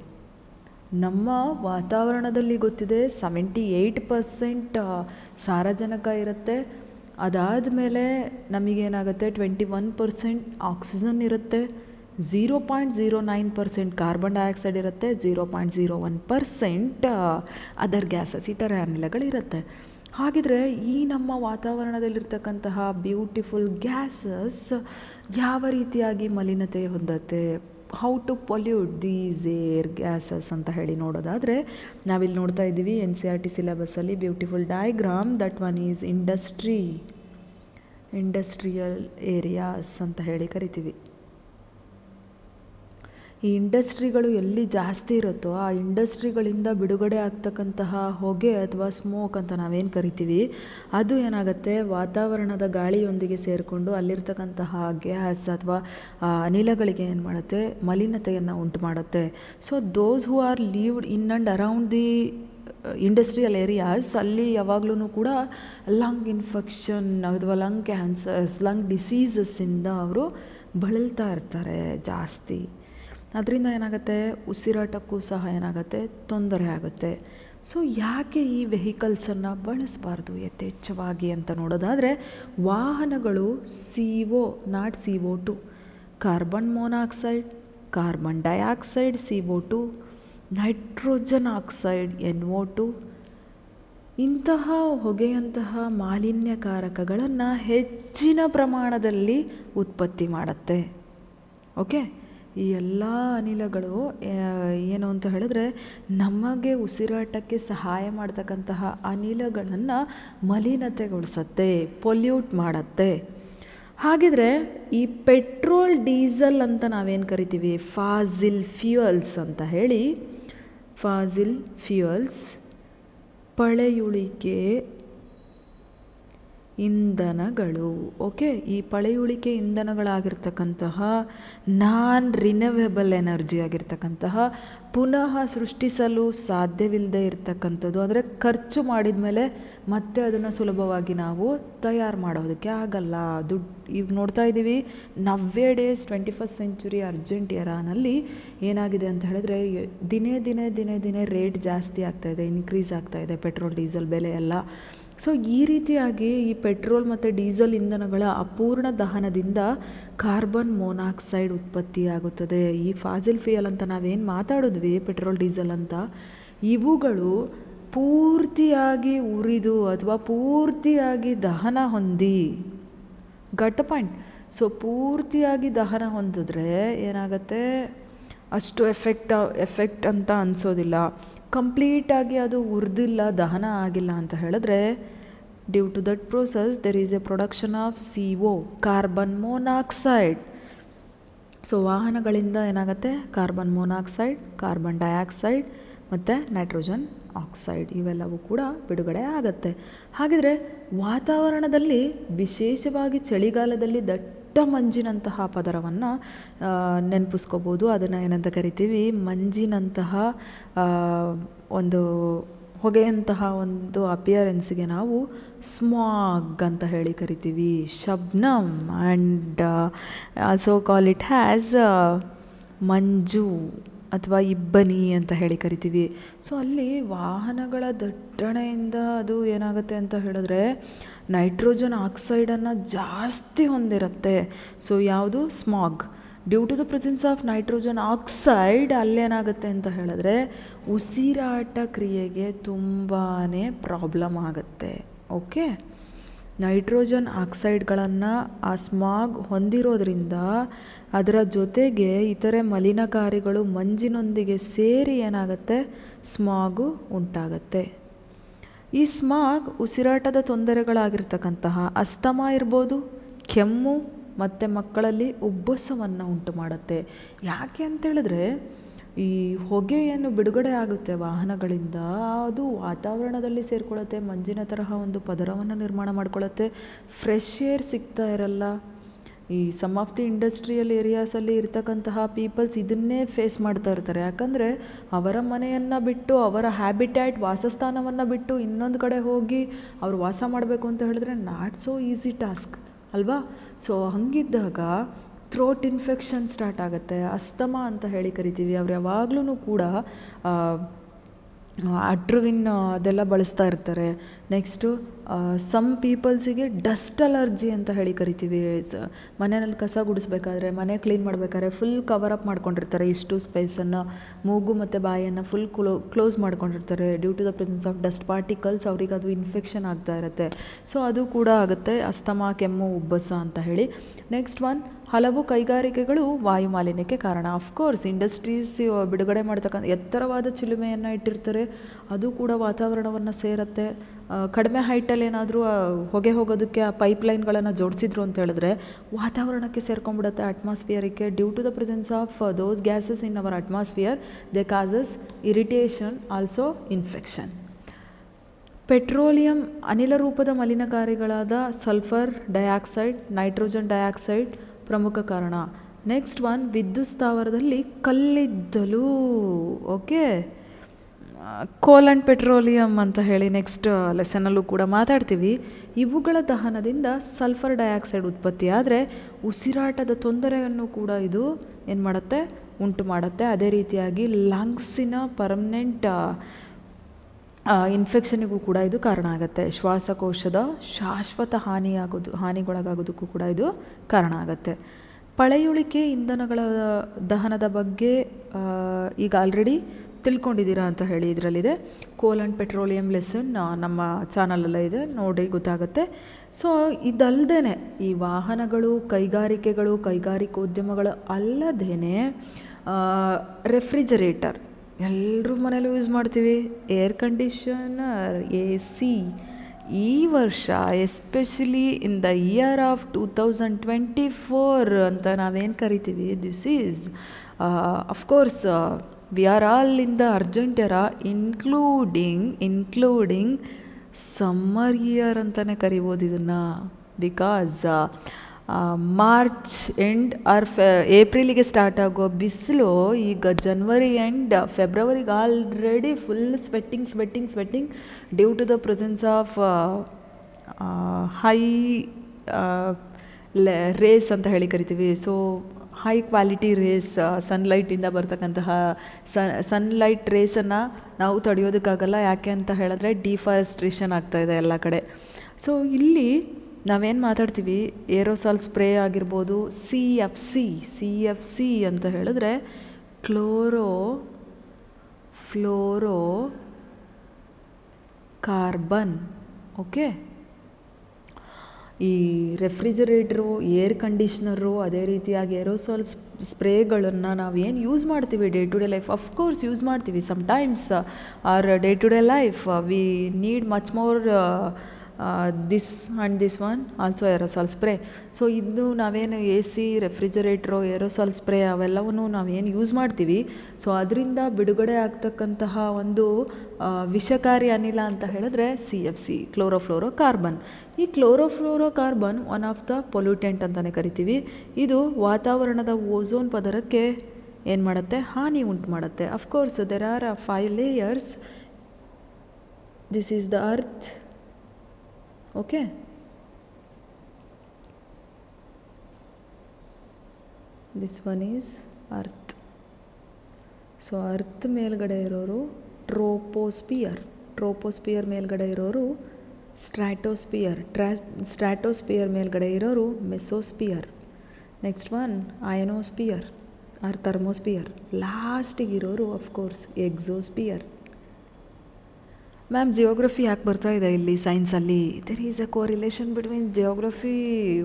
ನಮ್ಮ ವಾತಾವರಣದಲ್ಲಿ ಗೊತ್ತಿದೆ ಸೆವೆಂಟಿ ಏಯ್ಟ್ ಪರ್ಸೆಂಟ್ ಸಾರಜನಕ ಇರುತ್ತೆ ಅದಾದ ಮೇಲೆ ನಮಗೇನಾಗುತ್ತೆ ಟ್ವೆಂಟಿ ಒನ್ ಪರ್ಸೆಂಟ್ ಆಕ್ಸಿಜನ್ ಇರುತ್ತೆ zero point zero nine percent carbon dioxide ಇರುತ್ತೆ zero point zero one percent other gases ಈ ಥರ ಅನಿಲಗಳಿರುತ್ತೆ ಹಾಗಿದ್ರೆ ಈ ನಮ್ಮ ವಾತಾವರಣದಲ್ಲಿರ್ತಕ್ಕಂತಹ ಬ್ಯೂಟಿಫುಲ್ ಗ್ಯಾಸಸ್ ಯಾವ ರೀತಿಯಾಗಿ ಮಲಿನತೆ ಹೊಂದತ್ತೆ how to pollute these air gases ಅಂತ ಹೇಳಿ ನೋಡೋದಾದರೆ ನಾವಿಲ್ಲಿ ನೋಡ್ತಾ ಇದ್ದೀವಿ ಎನ್ ಸಿ ಆರ್ ಟಿ ಸಿಲೆಬಸ್ಸಲ್ಲಿ beautiful diagram that one is industry industrial areas ಅಂತ ಹೇಳಿ ಕರಿತೀವಿ ಈ ಇಂಡಸ್ಟ್ರಿಗಳು ಎಲ್ಲಿ ಜಾಸ್ತಿ ಇರುತ್ತೋ ಆ ಇಂಡಸ್ಟ್ರಿಗಳಿಂದ ಬಿಡುಗಡೆ ಆಗ್ತಕ್ಕಂತಹ ಹೊಗೆ ಅಥವಾ ಸ್ಮೋಕ್ ಅಂತ ನಾವೇನು ಕರಿತೀವಿ ಅದು ಏನಾಗುತ್ತೆ ವಾತಾವರಣದ ಗಾಳಿಯೊಂದಿಗೆ ಸೇರಿಕೊಂಡು ಅಲ್ಲಿರ್ತಕ್ಕಂತಹ ಗ್ಯಾಸ್ ಅಥವಾ ಅನಿಲಗಳಿಗೆ ಏನು ಮಾಡುತ್ತೆ ಮಲಿನತೆಯನ್ನು ಉಂಟು ಮಾಡುತ್ತೆ so those who are lived in and around the industrial areas ಅಲ್ಲಿ ಯಾವಾಗಲೂ ಕೂಡ ಲಂಗ್ ಇನ್ಫೆಕ್ಷನ್ ಅಥವಾ ಲಂಗ್ ಕ್ಯಾನ್ಸರ್ಸ್ ಲಂಗ್ ಡಿಸೀಸಸ್ಸಿಂದ ಅವರು ಬಳಲ್ತಾ ಇರ್ತಾರೆ ಜಾಸ್ತಿ ಅದರಿಂದ ಏನಾಗುತ್ತೆ ಉಸಿರಾಟಕ್ಕೂ ಸಹ ಏನಾಗುತ್ತೆ ತೊಂದರೆ ಆಗುತ್ತೆ ಸೊ ಯಾಕೆ ಈ ವೆಹಿಕಲ್ಸನ್ನು ಬಳಸಬಾರ್ದು ಯಥೇಚ್ಛವಾಗಿ ಅಂತ ನೋಡೋದಾದರೆ ವಾಹನಗಳು C O not C O two carbon monoxide carbon dioxide C O two nitrogen oxide N O two ಇಂತಹ ಹೊಗೆಯಂತಹ ಮಾಲಿನ್ಯಕಾರಕಗಳನ್ನು ಹೆಚ್ಚಿನ ಪ್ರಮಾಣದಲ್ಲಿ ಉತ್ಪತ್ತಿ ಮಾಡುತ್ತೆ ಓಕೆ ಈ ಎಲ್ಲ ಅನಿಲಗಳು ಏನು ಅಂತ ಹೇಳಿದ್ರೆ ನಮಗೆ ಉಸಿರಾಟಕ್ಕೆ ಸಹಾಯ ಮಾಡ್ತಕ್ಕಂತಹ ಅನಿಲಗಳನ್ನು ಮಲಿನತೆಗೊಳಿಸತ್ತೆ ಪೊಲ್ಯೂಟ್ ಮಾಡತ್ತೆ ಹಾಗಿದ್ರೆ ಈ ಪೆಟ್ರೋಲ್ ಡೀಸೆಲ್ ಅಂತ ನಾವೇನು ಕರಿತೀವಿ ಫಾಜಿಲ್ ಫ್ಯೂಯಲ್ಸ್ ಅಂತ ಹೇಳಿ ಫಾಜಿಲ್ ಫ್ಯೂಯಲ್ಸ್ ಪಳೆಯುಳಿಕೆ ಇಂಧನಗಳು ಓಕೆ ಈ ಪಳೆಯುಳಿಕೆ ಇಂಧನಗಳಾಗಿರ್ತಕ್ಕಂತಹ ನಾನ್ ರಿನವೇಬಲ್ ಎನರ್ಜಿ ಆಗಿರ್ತಕ್ಕಂತಹ ಪುನಃ ಸೃಷ್ಟಿಸಲು ಸಾಧ್ಯವಿಲ್ಲದೆ ಇರತಕ್ಕಂಥದ್ದು ಅಂದರೆ ಖರ್ಚು ಮಾಡಿದ ಮೇಲೆ ಮತ್ತೆ ಅದನ್ನು ಸುಲಭವಾಗಿ ನಾವು ತಯಾರು ಮಾಡೋದಕ್ಕೆ ಆಗಲ್ಲ ದುಡ್ಡು ಈಗ ನೋಡ್ತಾ ಇದ್ದೀವಿ nowadays twenty first century urgent ಎರಾನಲ್ಲಿ ಏನಾಗಿದೆ ಅಂತ ಹೇಳಿದ್ರೆ ದಿನೇ ದಿನೇ ದಿನೇ ದಿನೇ ರೇಟ್ ಜಾಸ್ತಿ ಆಗ್ತಾಯಿದೆ ಇನ್ಕ್ರೀಸ್ ಆಗ್ತಾಯಿದೆ ಪೆಟ್ರೋಲ್ ಡೀಸೆಲ್ ಬೆಲೆ ಎಲ್ಲ ಸೊ ಈ ರೀತಿಯಾಗಿ ಈ ಪೆಟ್ರೋಲ್ ಮತ್ತು ಡೀಸೆಲ್ ಇಂಧನಗಳ ಅಪೂರ್ಣ ದಹನದಿಂದ ಕಾರ್ಬನ್ ಮೊನಾಕ್ಸೈಡ್ ಉತ್ಪತ್ತಿಯಾಗುತ್ತದೆ ಈ ಫಾಸಿಲ್ ಫಿಯಲ್ ಅಂತ ನಾವೇನು ಮಾತಾಡಿದ್ವಿ ಪೆಟ್ರೋಲ್ ಡೀಸೆಲ್ ಅಂತ ಇವುಗಳು ಪೂರ್ತಿಯಾಗಿ ಉರಿದು ಅಥವಾ ಪೂರ್ತಿಯಾಗಿ ದಹನ ಹೊಂದಿ ಗಟ್ ಪಾಯಿಂಟ್ ಸೊ ಪೂರ್ತಿಯಾಗಿ ದಹನ ಹೊಂದಿದ್ರೆ ಏನಾಗುತ್ತೆ ಅಷ್ಟು ಎಫೆಕ್ಟ್ ಎಫೆಕ್ಟ್ ಅಂತ ಅನಿಸೋದಿಲ್ಲ ಕಂಪ್ಲೀಟಾಗಿ ಅದು ಉರಿದಿಲ್ಲ ದಹನ ಆಗಿಲ್ಲ ಅಂತ ಹೇಳಿದ್ರೆ due to that process there is a production of C O carbon monoxide so ವಾಹನಗಳಿಂದ ಏನಾಗುತ್ತೆ ಕಾರ್ಬನ್ ಮೊನಾಕ್ಸೈಡ್ ಕಾರ್ಬನ್ ಡೈಆಕ್ಸೈಡ್ ಮತ್ತು ನೈಟ್ರೋಜನ್ ಆಕ್ಸೈಡ್ ಇವೆಲ್ಲವೂ ಕೂಡ ಬಿಡುಗಡೆ ಆಗುತ್ತೆ ಹಾಗಿದ್ರೆ ವಾತಾವರಣದಲ್ಲಿ ವಿಶೇಷವಾಗಿ ಚಳಿಗಾಲದಲ್ಲಿ ದಟ್ ದೊಡ್ಡ ಮಂಜಿನಂತಹ ಪದರವನ್ನು ನೆನಪಿಸ್ಕೋಬೋದು ಅದನ್ನು ಏನಂತ ಕರಿತೀವಿ ಮಂಜಿನಂತಹ ಒಂದು ಹೊಗೆಯಂತಹ ಒಂದು ಅಪಿಯರೆನ್ಸ್ಗೆ ನಾವು ಸ್ಮಾಗ್ ಅಂತ ಹೇಳಿ ಕರಿತೀವಿ ಶಬ್ನಮ್ and so call it has ಮಂಜು ಅಥವಾ ಇಬ್ಬನಿ ಅಂತ ಹೇಳಿ ಕರಿತೀವಿ ಸೊ ಅಲ್ಲಿ ವಾಹನಗಳ ದಟ್ಟಣೆಯಿಂದ ಅದು ಏನಾಗುತ್ತೆ ಅಂತ ಹೇಳಿದ್ರೆ ನೈಟ್ರೋಜನ್ ಆಕ್ಸೈಡನ್ನು ಜಾಸ್ತಿ ಹೊಂದಿರುತ್ತೆ ಸೊ ಯಾವುದು smog due to the presence of nitrogen oxide ಅಲ್ಲೇನಾಗುತ್ತೆ ಅಂತ ಹೇಳಿದ್ರೆ ಉಸಿರಾಟ ಕ್ರಿಯೆಗೆ ತುಂಬಾ ಪ್ರಾಬ್ಲಮ್ ಆಗುತ್ತೆ ಓಕೆ ನೈಟ್ರೋಜನ್ ಆಕ್ಸೈಡ್ಗಳನ್ನು ಆ ಸ್ಮಾಗ್ ಹೊಂದಿರೋದ್ರಿಂದ ಅದರ ಜೊತೆಗೆ ಇತರೆ ಮಲಿನಕಾರಿಗಳು ಮಂಜಿನೊಂದಿಗೆ ಸೇರಿ ಏನಾಗುತ್ತೆ ಸ್ಮಾಗು ಉಂಟಾಗತ್ತೆ ಈ ಸ್ಮಾಗ್ ಉಸಿರಾಟದ ತೊಂದರೆಗಳಾಗಿರ್ತಕ್ಕಂತಹ ಅಸ್ತಮ ಇರ್ಬೋದು ಕೆಮ್ಮು ಮತ್ತು ಮಕ್ಕಳಲ್ಲಿ ಉಬ್ಬಸವನ್ನು ಉಂಟು ಮಾಡುತ್ತೆ ಯಾಕೆ ಅಂತೇಳಿದ್ರೆ ಈ ಹೊಗೆಯನ್ನು ಬಿಡುಗಡೆ ಆಗುತ್ತೆ ವಾಹನಗಳಿಂದ ಅದು ವಾತಾವರಣದಲ್ಲಿ ಸೇರಿಕೊಳ್ಳುತ್ತೆ ಮಂಜಿನ ತರಹ ಒಂದು ಪದರವನ್ನು ನಿರ್ಮಾಣ ಮಾಡಿಕೊಳ್ಳುತ್ತೆ ಫ್ರೆಶ್ ಏರ್ ಸಿಗ್ತಾ ಇರಲ್ಲ ಈ ಸಮ್ ಆಫ್ ದಿ ಇಂಡಸ್ಟ್ರಿಯಲ್ ಏರಿಯಾಸಲ್ಲಿ ಇರ್ತಕ್ಕಂತಹ ಪೀಪಲ್ಸ್ ಇದನ್ನೇ ಫೇಸ್ ಮಾಡ್ತಾ ಇರ್ತಾರೆ ಯಾಕಂದರೆ ಅವರ ಮನೆಯನ್ನು ಬಿಟ್ಟು ಅವರ ಹ್ಯಾಬಿಟ್ಯಾಟ್ ವಾಸಸ್ಥಾನವನ್ನು ಬಿಟ್ಟು ಇನ್ನೊಂದು ಕಡೆ ಹೋಗಿ ಅವರು ವಾಸ ಮಾಡಬೇಕು ಅಂತ ಹೇಳಿದ್ರೆ ನಾಟ್ ಸೋ ಈಸಿ ಟಾಸ್ಕ್ ಅಲ್ವಾ ಸೊ ಹಂಗಿದ್ದಾಗ ಥ್ರೋಟ್ ಇನ್ಫೆಕ್ಷನ್ ಸ್ಟಾರ್ಟ್ ಆಗುತ್ತೆ ಅಸ್ತಮಾ ಅಂತ ಹೇಳಿ ಕರಿತೀವಿ ಅವ್ರು ಯಾವಾಗ್ಲೂ ಕೂಡ ಅಟ್ರುವಿನ್ ಅದೆಲ್ಲ ಬಳಸ್ತಾ ಇರ್ತಾರೆ ನೆಕ್ಸ್ಟು ಸಮ್ ಪೀಪಲ್ಸಿಗೆ ಡಸ್ಟ್ ಅಲರ್ಜಿ ಅಂತ ಹೇಳಿ ಕರಿತೀವಿ ಮನೆಯಲ್ಲಿ ಕಸ ಗುಡಿಸ್ಬೇಕಾದ್ರೆ ಮನೆ ಕ್ಲೀನ್ ಮಾಡ್ಬೇಕಾದ್ರೆ ಫುಲ್ ಕವರ್ ಅಪ್ ಮಾಡ್ಕೊಂಡಿರ್ತಾರೆ ಇಷ್ಟು ಸ್ಪೇಸನ್ನು ಮೂಗು ಮತ್ತು ಬಾಯನ್ನು ಫುಲ್ ಕ್ಲೋ ಕ್ಲೋಸ್ ಮಾಡ್ಕೊಂಡಿರ್ತಾರೆ due to the presence of dust particles ಅವ್ರಿಗೆ ಅದು ಇನ್ಫೆಕ್ಷನ್ ಆಗ್ತಾ ಇರುತ್ತೆ ಸೊ ಅದು ಕೂಡ ಆಗುತ್ತೆ ಅಸ್ತಮಾ ಕೆಮ್ಮು ಉಬ್ಬಸ ಅಂತ ಹೇಳಿ ನೆಕ್ಸ್ಟ್ ಒನ್ ಹಲವು ಕೈಗಾರಿಕೆಗಳು ವಾಯುಮಾಲಿನ್ಯಕ್ಕೆ ಮಾಲಿನ್ಯಕ್ಕೆ ಕಾರಣ ಆಫ್ಕೋರ್ಸ್ ಇಂಡಸ್ಟ್ರೀಸ್ ಬಿಡುಗಡೆ ಮಾಡ್ತಕ್ಕಂಥ ಎತ್ತರವಾದ ಚಿಲುಮೆಯನ್ನು ಇಟ್ಟಿರ್ತಾರೆ ಅದು ಕೂಡ ವಾತಾವರಣವನ್ನು ಸೇರತ್ತೆ ಕಡಿಮೆ ಹೈಟಲ್ಲಿ ಏನಾದರೂ ಹೊಗೆ ಹೋಗೋದಕ್ಕೆ ಆ ಪೈಪ್ಲೈನ್ಗಳನ್ನು ಜೋಡಿಸಿದ್ರು ಅಂತ ಹೇಳಿದ್ರೆ ವಾತಾವರಣಕ್ಕೆ ಸೇರ್ಕೊಂಡ್ಬಿಡುತ್ತೆ ಅಟ್ಮಾಸ್ಫಿಯರಿಗೆ due to the presence of those gases in our atmosphere they causes irritation also infection petroleum ಅನಿಲ ರೂಪದ ಮಲಿನಕಾರಿಗಳಾದ ಸಲ್ಫರ್ ಡೈಆಕ್ಸೈಡ್ ನೈಟ್ರೋಜನ್ ಡೈಆಕ್ಸೈಡ್ ಪ್ರಮುಖ ಕಾರಣ ನೆಕ್ಸ್ಟ್ ಒನ್ ವಿದ್ಯುತ್ ಸ್ಥಾವರದಲ್ಲಿ ಕಲ್ಲಿದ್ದಲು ಓಕೆ ಕೋಲ್ ಆ್ಯಂಡ್ ಪೆಟ್ರೋಲಿಯಂ ಅಂತ ಹೇಳಿ ನೆಕ್ಸ್ಟ್ ಲೆಸನಲ್ಲೂ ಕೂಡ ಮಾತಾಡ್ತೀವಿ ಇವುಗಳ ದಹನದಿಂದ ಸಲ್ಫರ್ ಡೈಆಕ್ಸೈಡ್ ಉತ್ಪತ್ತಿ ಆದರೆ ಉಸಿರಾಟದ ತೊಂದರೆಯನ್ನು ಕೂಡ ಇದು ಏನು ಮಾಡುತ್ತೆ ಉಂಟು ಮಾಡುತ್ತೆ ಅದೇ ರೀತಿಯಾಗಿ ಲಂಗ್ಸಿನ ಪರ್ಮನೆಂಟ್ ಇನ್ಫೆಕ್ಷನಿಗೂ ಕೂಡ ಇದು ಕಾರಣ ಆಗುತ್ತೆ ಶ್ವಾಸಕೋಶದ ಶಾಶ್ವತ ಹಾನಿಯಾಗೋದು ಹಾನಿಗೊಳಗಾಗೋದಕ್ಕೂ ಕೂಡ ಇದು ಕಾರಣ ಆಗುತ್ತೆ ಪಳೆಯುಳಿಕೆ ಇಂಧನಗಳ ದಹನದ ಬಗ್ಗೆ ಈಗ ಆಲ್ರೆಡಿ ತಿಳ್ಕೊಂಡಿದ್ದೀರಾ ಅಂತ ಹೇಳಿ ಇದರಲ್ಲಿದೆ ಕೋಲ್ ಆ್ಯಂಡ್ ಪೆಟ್ರೋಲಿಯಂ ಲೆಸನ್ ನಮ್ಮ ಚಾನಲಲ್ಲೇ ಇದೆ ನೋಡಿ ಗೊತ್ತಾಗುತ್ತೆ ಸೊ ಇದಲ್ಲದೇ ಈ ವಾಹನಗಳು ಕೈಗಾರಿಕೆಗಳು ಕೈಗಾರಿಕೋದ್ಯಮಗಳು ಅಲ್ಲದೇ ರೆಫ್ರಿಜರೇಟರ್ ಎಲ್ಲರೂ ಮನೇಲೂ ಯೂಸ್ ಮಾಡ್ತೀವಿ ಏರ್ ಕಂಡೀಷನರ್ ಎ ಸಿ ಈ ವರ್ಷ especially in the year of two thousand twenty four ಅಂತ ನಾವೇನು ಕರಿತೀವಿ this is of course we are all in the ಅರ್ಜೆಂಟರ ಇನ್ಕ್ಲೂಡಿಂಗ್ ಇನ್ಕ್ಲೂಡಿಂಗ್ ಸಮ್ಮರ್ ಇಯರ್ ಅಂತಲೇ ಕರಿಬೋದು ಇದನ್ನು ಬಿಕಾಸ್ ಮಾರ್ಚ್ ಎಂಡ್ ಆರ್ ಫೆ ಏಪ್ರಿಲಿಗೆ ಸ್ಟಾರ್ಟ್ ಆಗೋ ಬಿಸಿಲು ಈಗ ಜನ್ವರಿ ಎಂಡ್ ಫೆಬ್ರವರಿಗೆ already full sweating sweating sweating due to the presence of high rays ಅಂತ ಹೇಳಿ ಕರಿತೀವಿ ಸೊ ಹೈ ಕ್ವಾಲಿಟಿ ರೇಸ್ ಸನ್ಲೈಟಿಂದ ಬರ್ತಕ್ಕಂತಹ ಸನ್ಲೈಟ್ ರೇಸನ್ನು ನಾವು ತಡೆಯೋದಕ್ಕಾಗಲ್ಲ ಯಾಕೆ ಅಂತ ಹೇಳಿದ್ರೆ ಡಿಫಾರೆಸ್ಟ್ರೇಷನ್ ಆಗ್ತಾಯಿದೆ ಎಲ್ಲ ಕಡೆ ಸೊ ಇಲ್ಲಿ ನಾವೇನು ಮಾತಾಡ್ತೀವಿ ಏರೋಸಾಲ್ ಸ್ಪ್ರೇ ಆಗಿರ್ಬೋದು C F C C F C ಅಂತ ಹೇಳಿದ್ರೆ ಕ್ಲೋರೋ ಫ್ಲೋರೋ ಕಾರ್ಬನ್ ಓಕೆ ಈ ರೆಫ್ರಿಜರೇಟ್ರು ಏರ್ ಕಂಡೀಷ್ನರು ಅದೇ ರೀತಿಯಾಗಿ ಏರೋಸಾಲ್ ಸ್ಪ್ರೇಗಳನ್ನು ನಾವೇನು ಯೂಸ್ ಮಾಡ್ತೀವಿ day to day life of course use ಮಾಡ್ತೀವಿ sometimes or day to day life we need much more this and this one also aerosol spray so ಇದು ನಾವೇನು A C refrigerator aerosol spray ಅವೆಲ್ಲವನ್ನು ನಾವೇನು use ಮಾಡ್ತೀವಿ so ಅದರಿಂದ ಬಿಡುಗಡೆ ಆಗ್ತಕ್ಕಂತಹ ಒಂದು ವಿಷಕಾರಿ ಅನಿಲ ಅಂತ ಹೇಳಿದ್ರೆ C F C chlorofluorocarbon ಈ chlorofluorocarbon one of the pollutant ಅಂತಲೇ ಕರಿತೀವಿ ಇದು ವಾತಾವರಣದ ಓಝೋನ್ ಪದರಕ್ಕೆ ಏನು ಮಾಡುತ್ತೆ ಹಾನಿ ಉಂಟು ಮಾಡುತ್ತೆ of course there are five layers this is the earth okay this one is earth so earth ಮೇಲ್ಗಡೆ ಇರೋರು ಟ್ರೋಪೋಸ್ಪಿಯರ್ ಟ್ರೋಪೋಸ್ಪಿಯರ್ ಮೇಲ್ಗಡೆ ಇರೋರು ಸ್ಟ್ರಾಟೋಸ್ಪಿಯರ್ ಟ್ರಾ ಸ್ಟ್ರಾಟೋಸ್ಪಿಯರ್ ಮೇಲ್ಗಡೆ ಇರೋರು mesosphere next one ionosphere or thermosphere ಲಾಸ್ಟಿಗೆ ಇರೋರು ಅಫ್ಕೋರ್ಸ್ ಎಕ್ಸೋಸ್ಪಿಯರ್ ಮ್ಯಾಮ್ ಜಿಯೋಗ್ರಫಿ ಯಾಕೆ ಬರ್ತಾ ಇದೆ ಇಲ್ಲಿ ಸೈನ್ಸಲ್ಲಿ there is a correlation between geography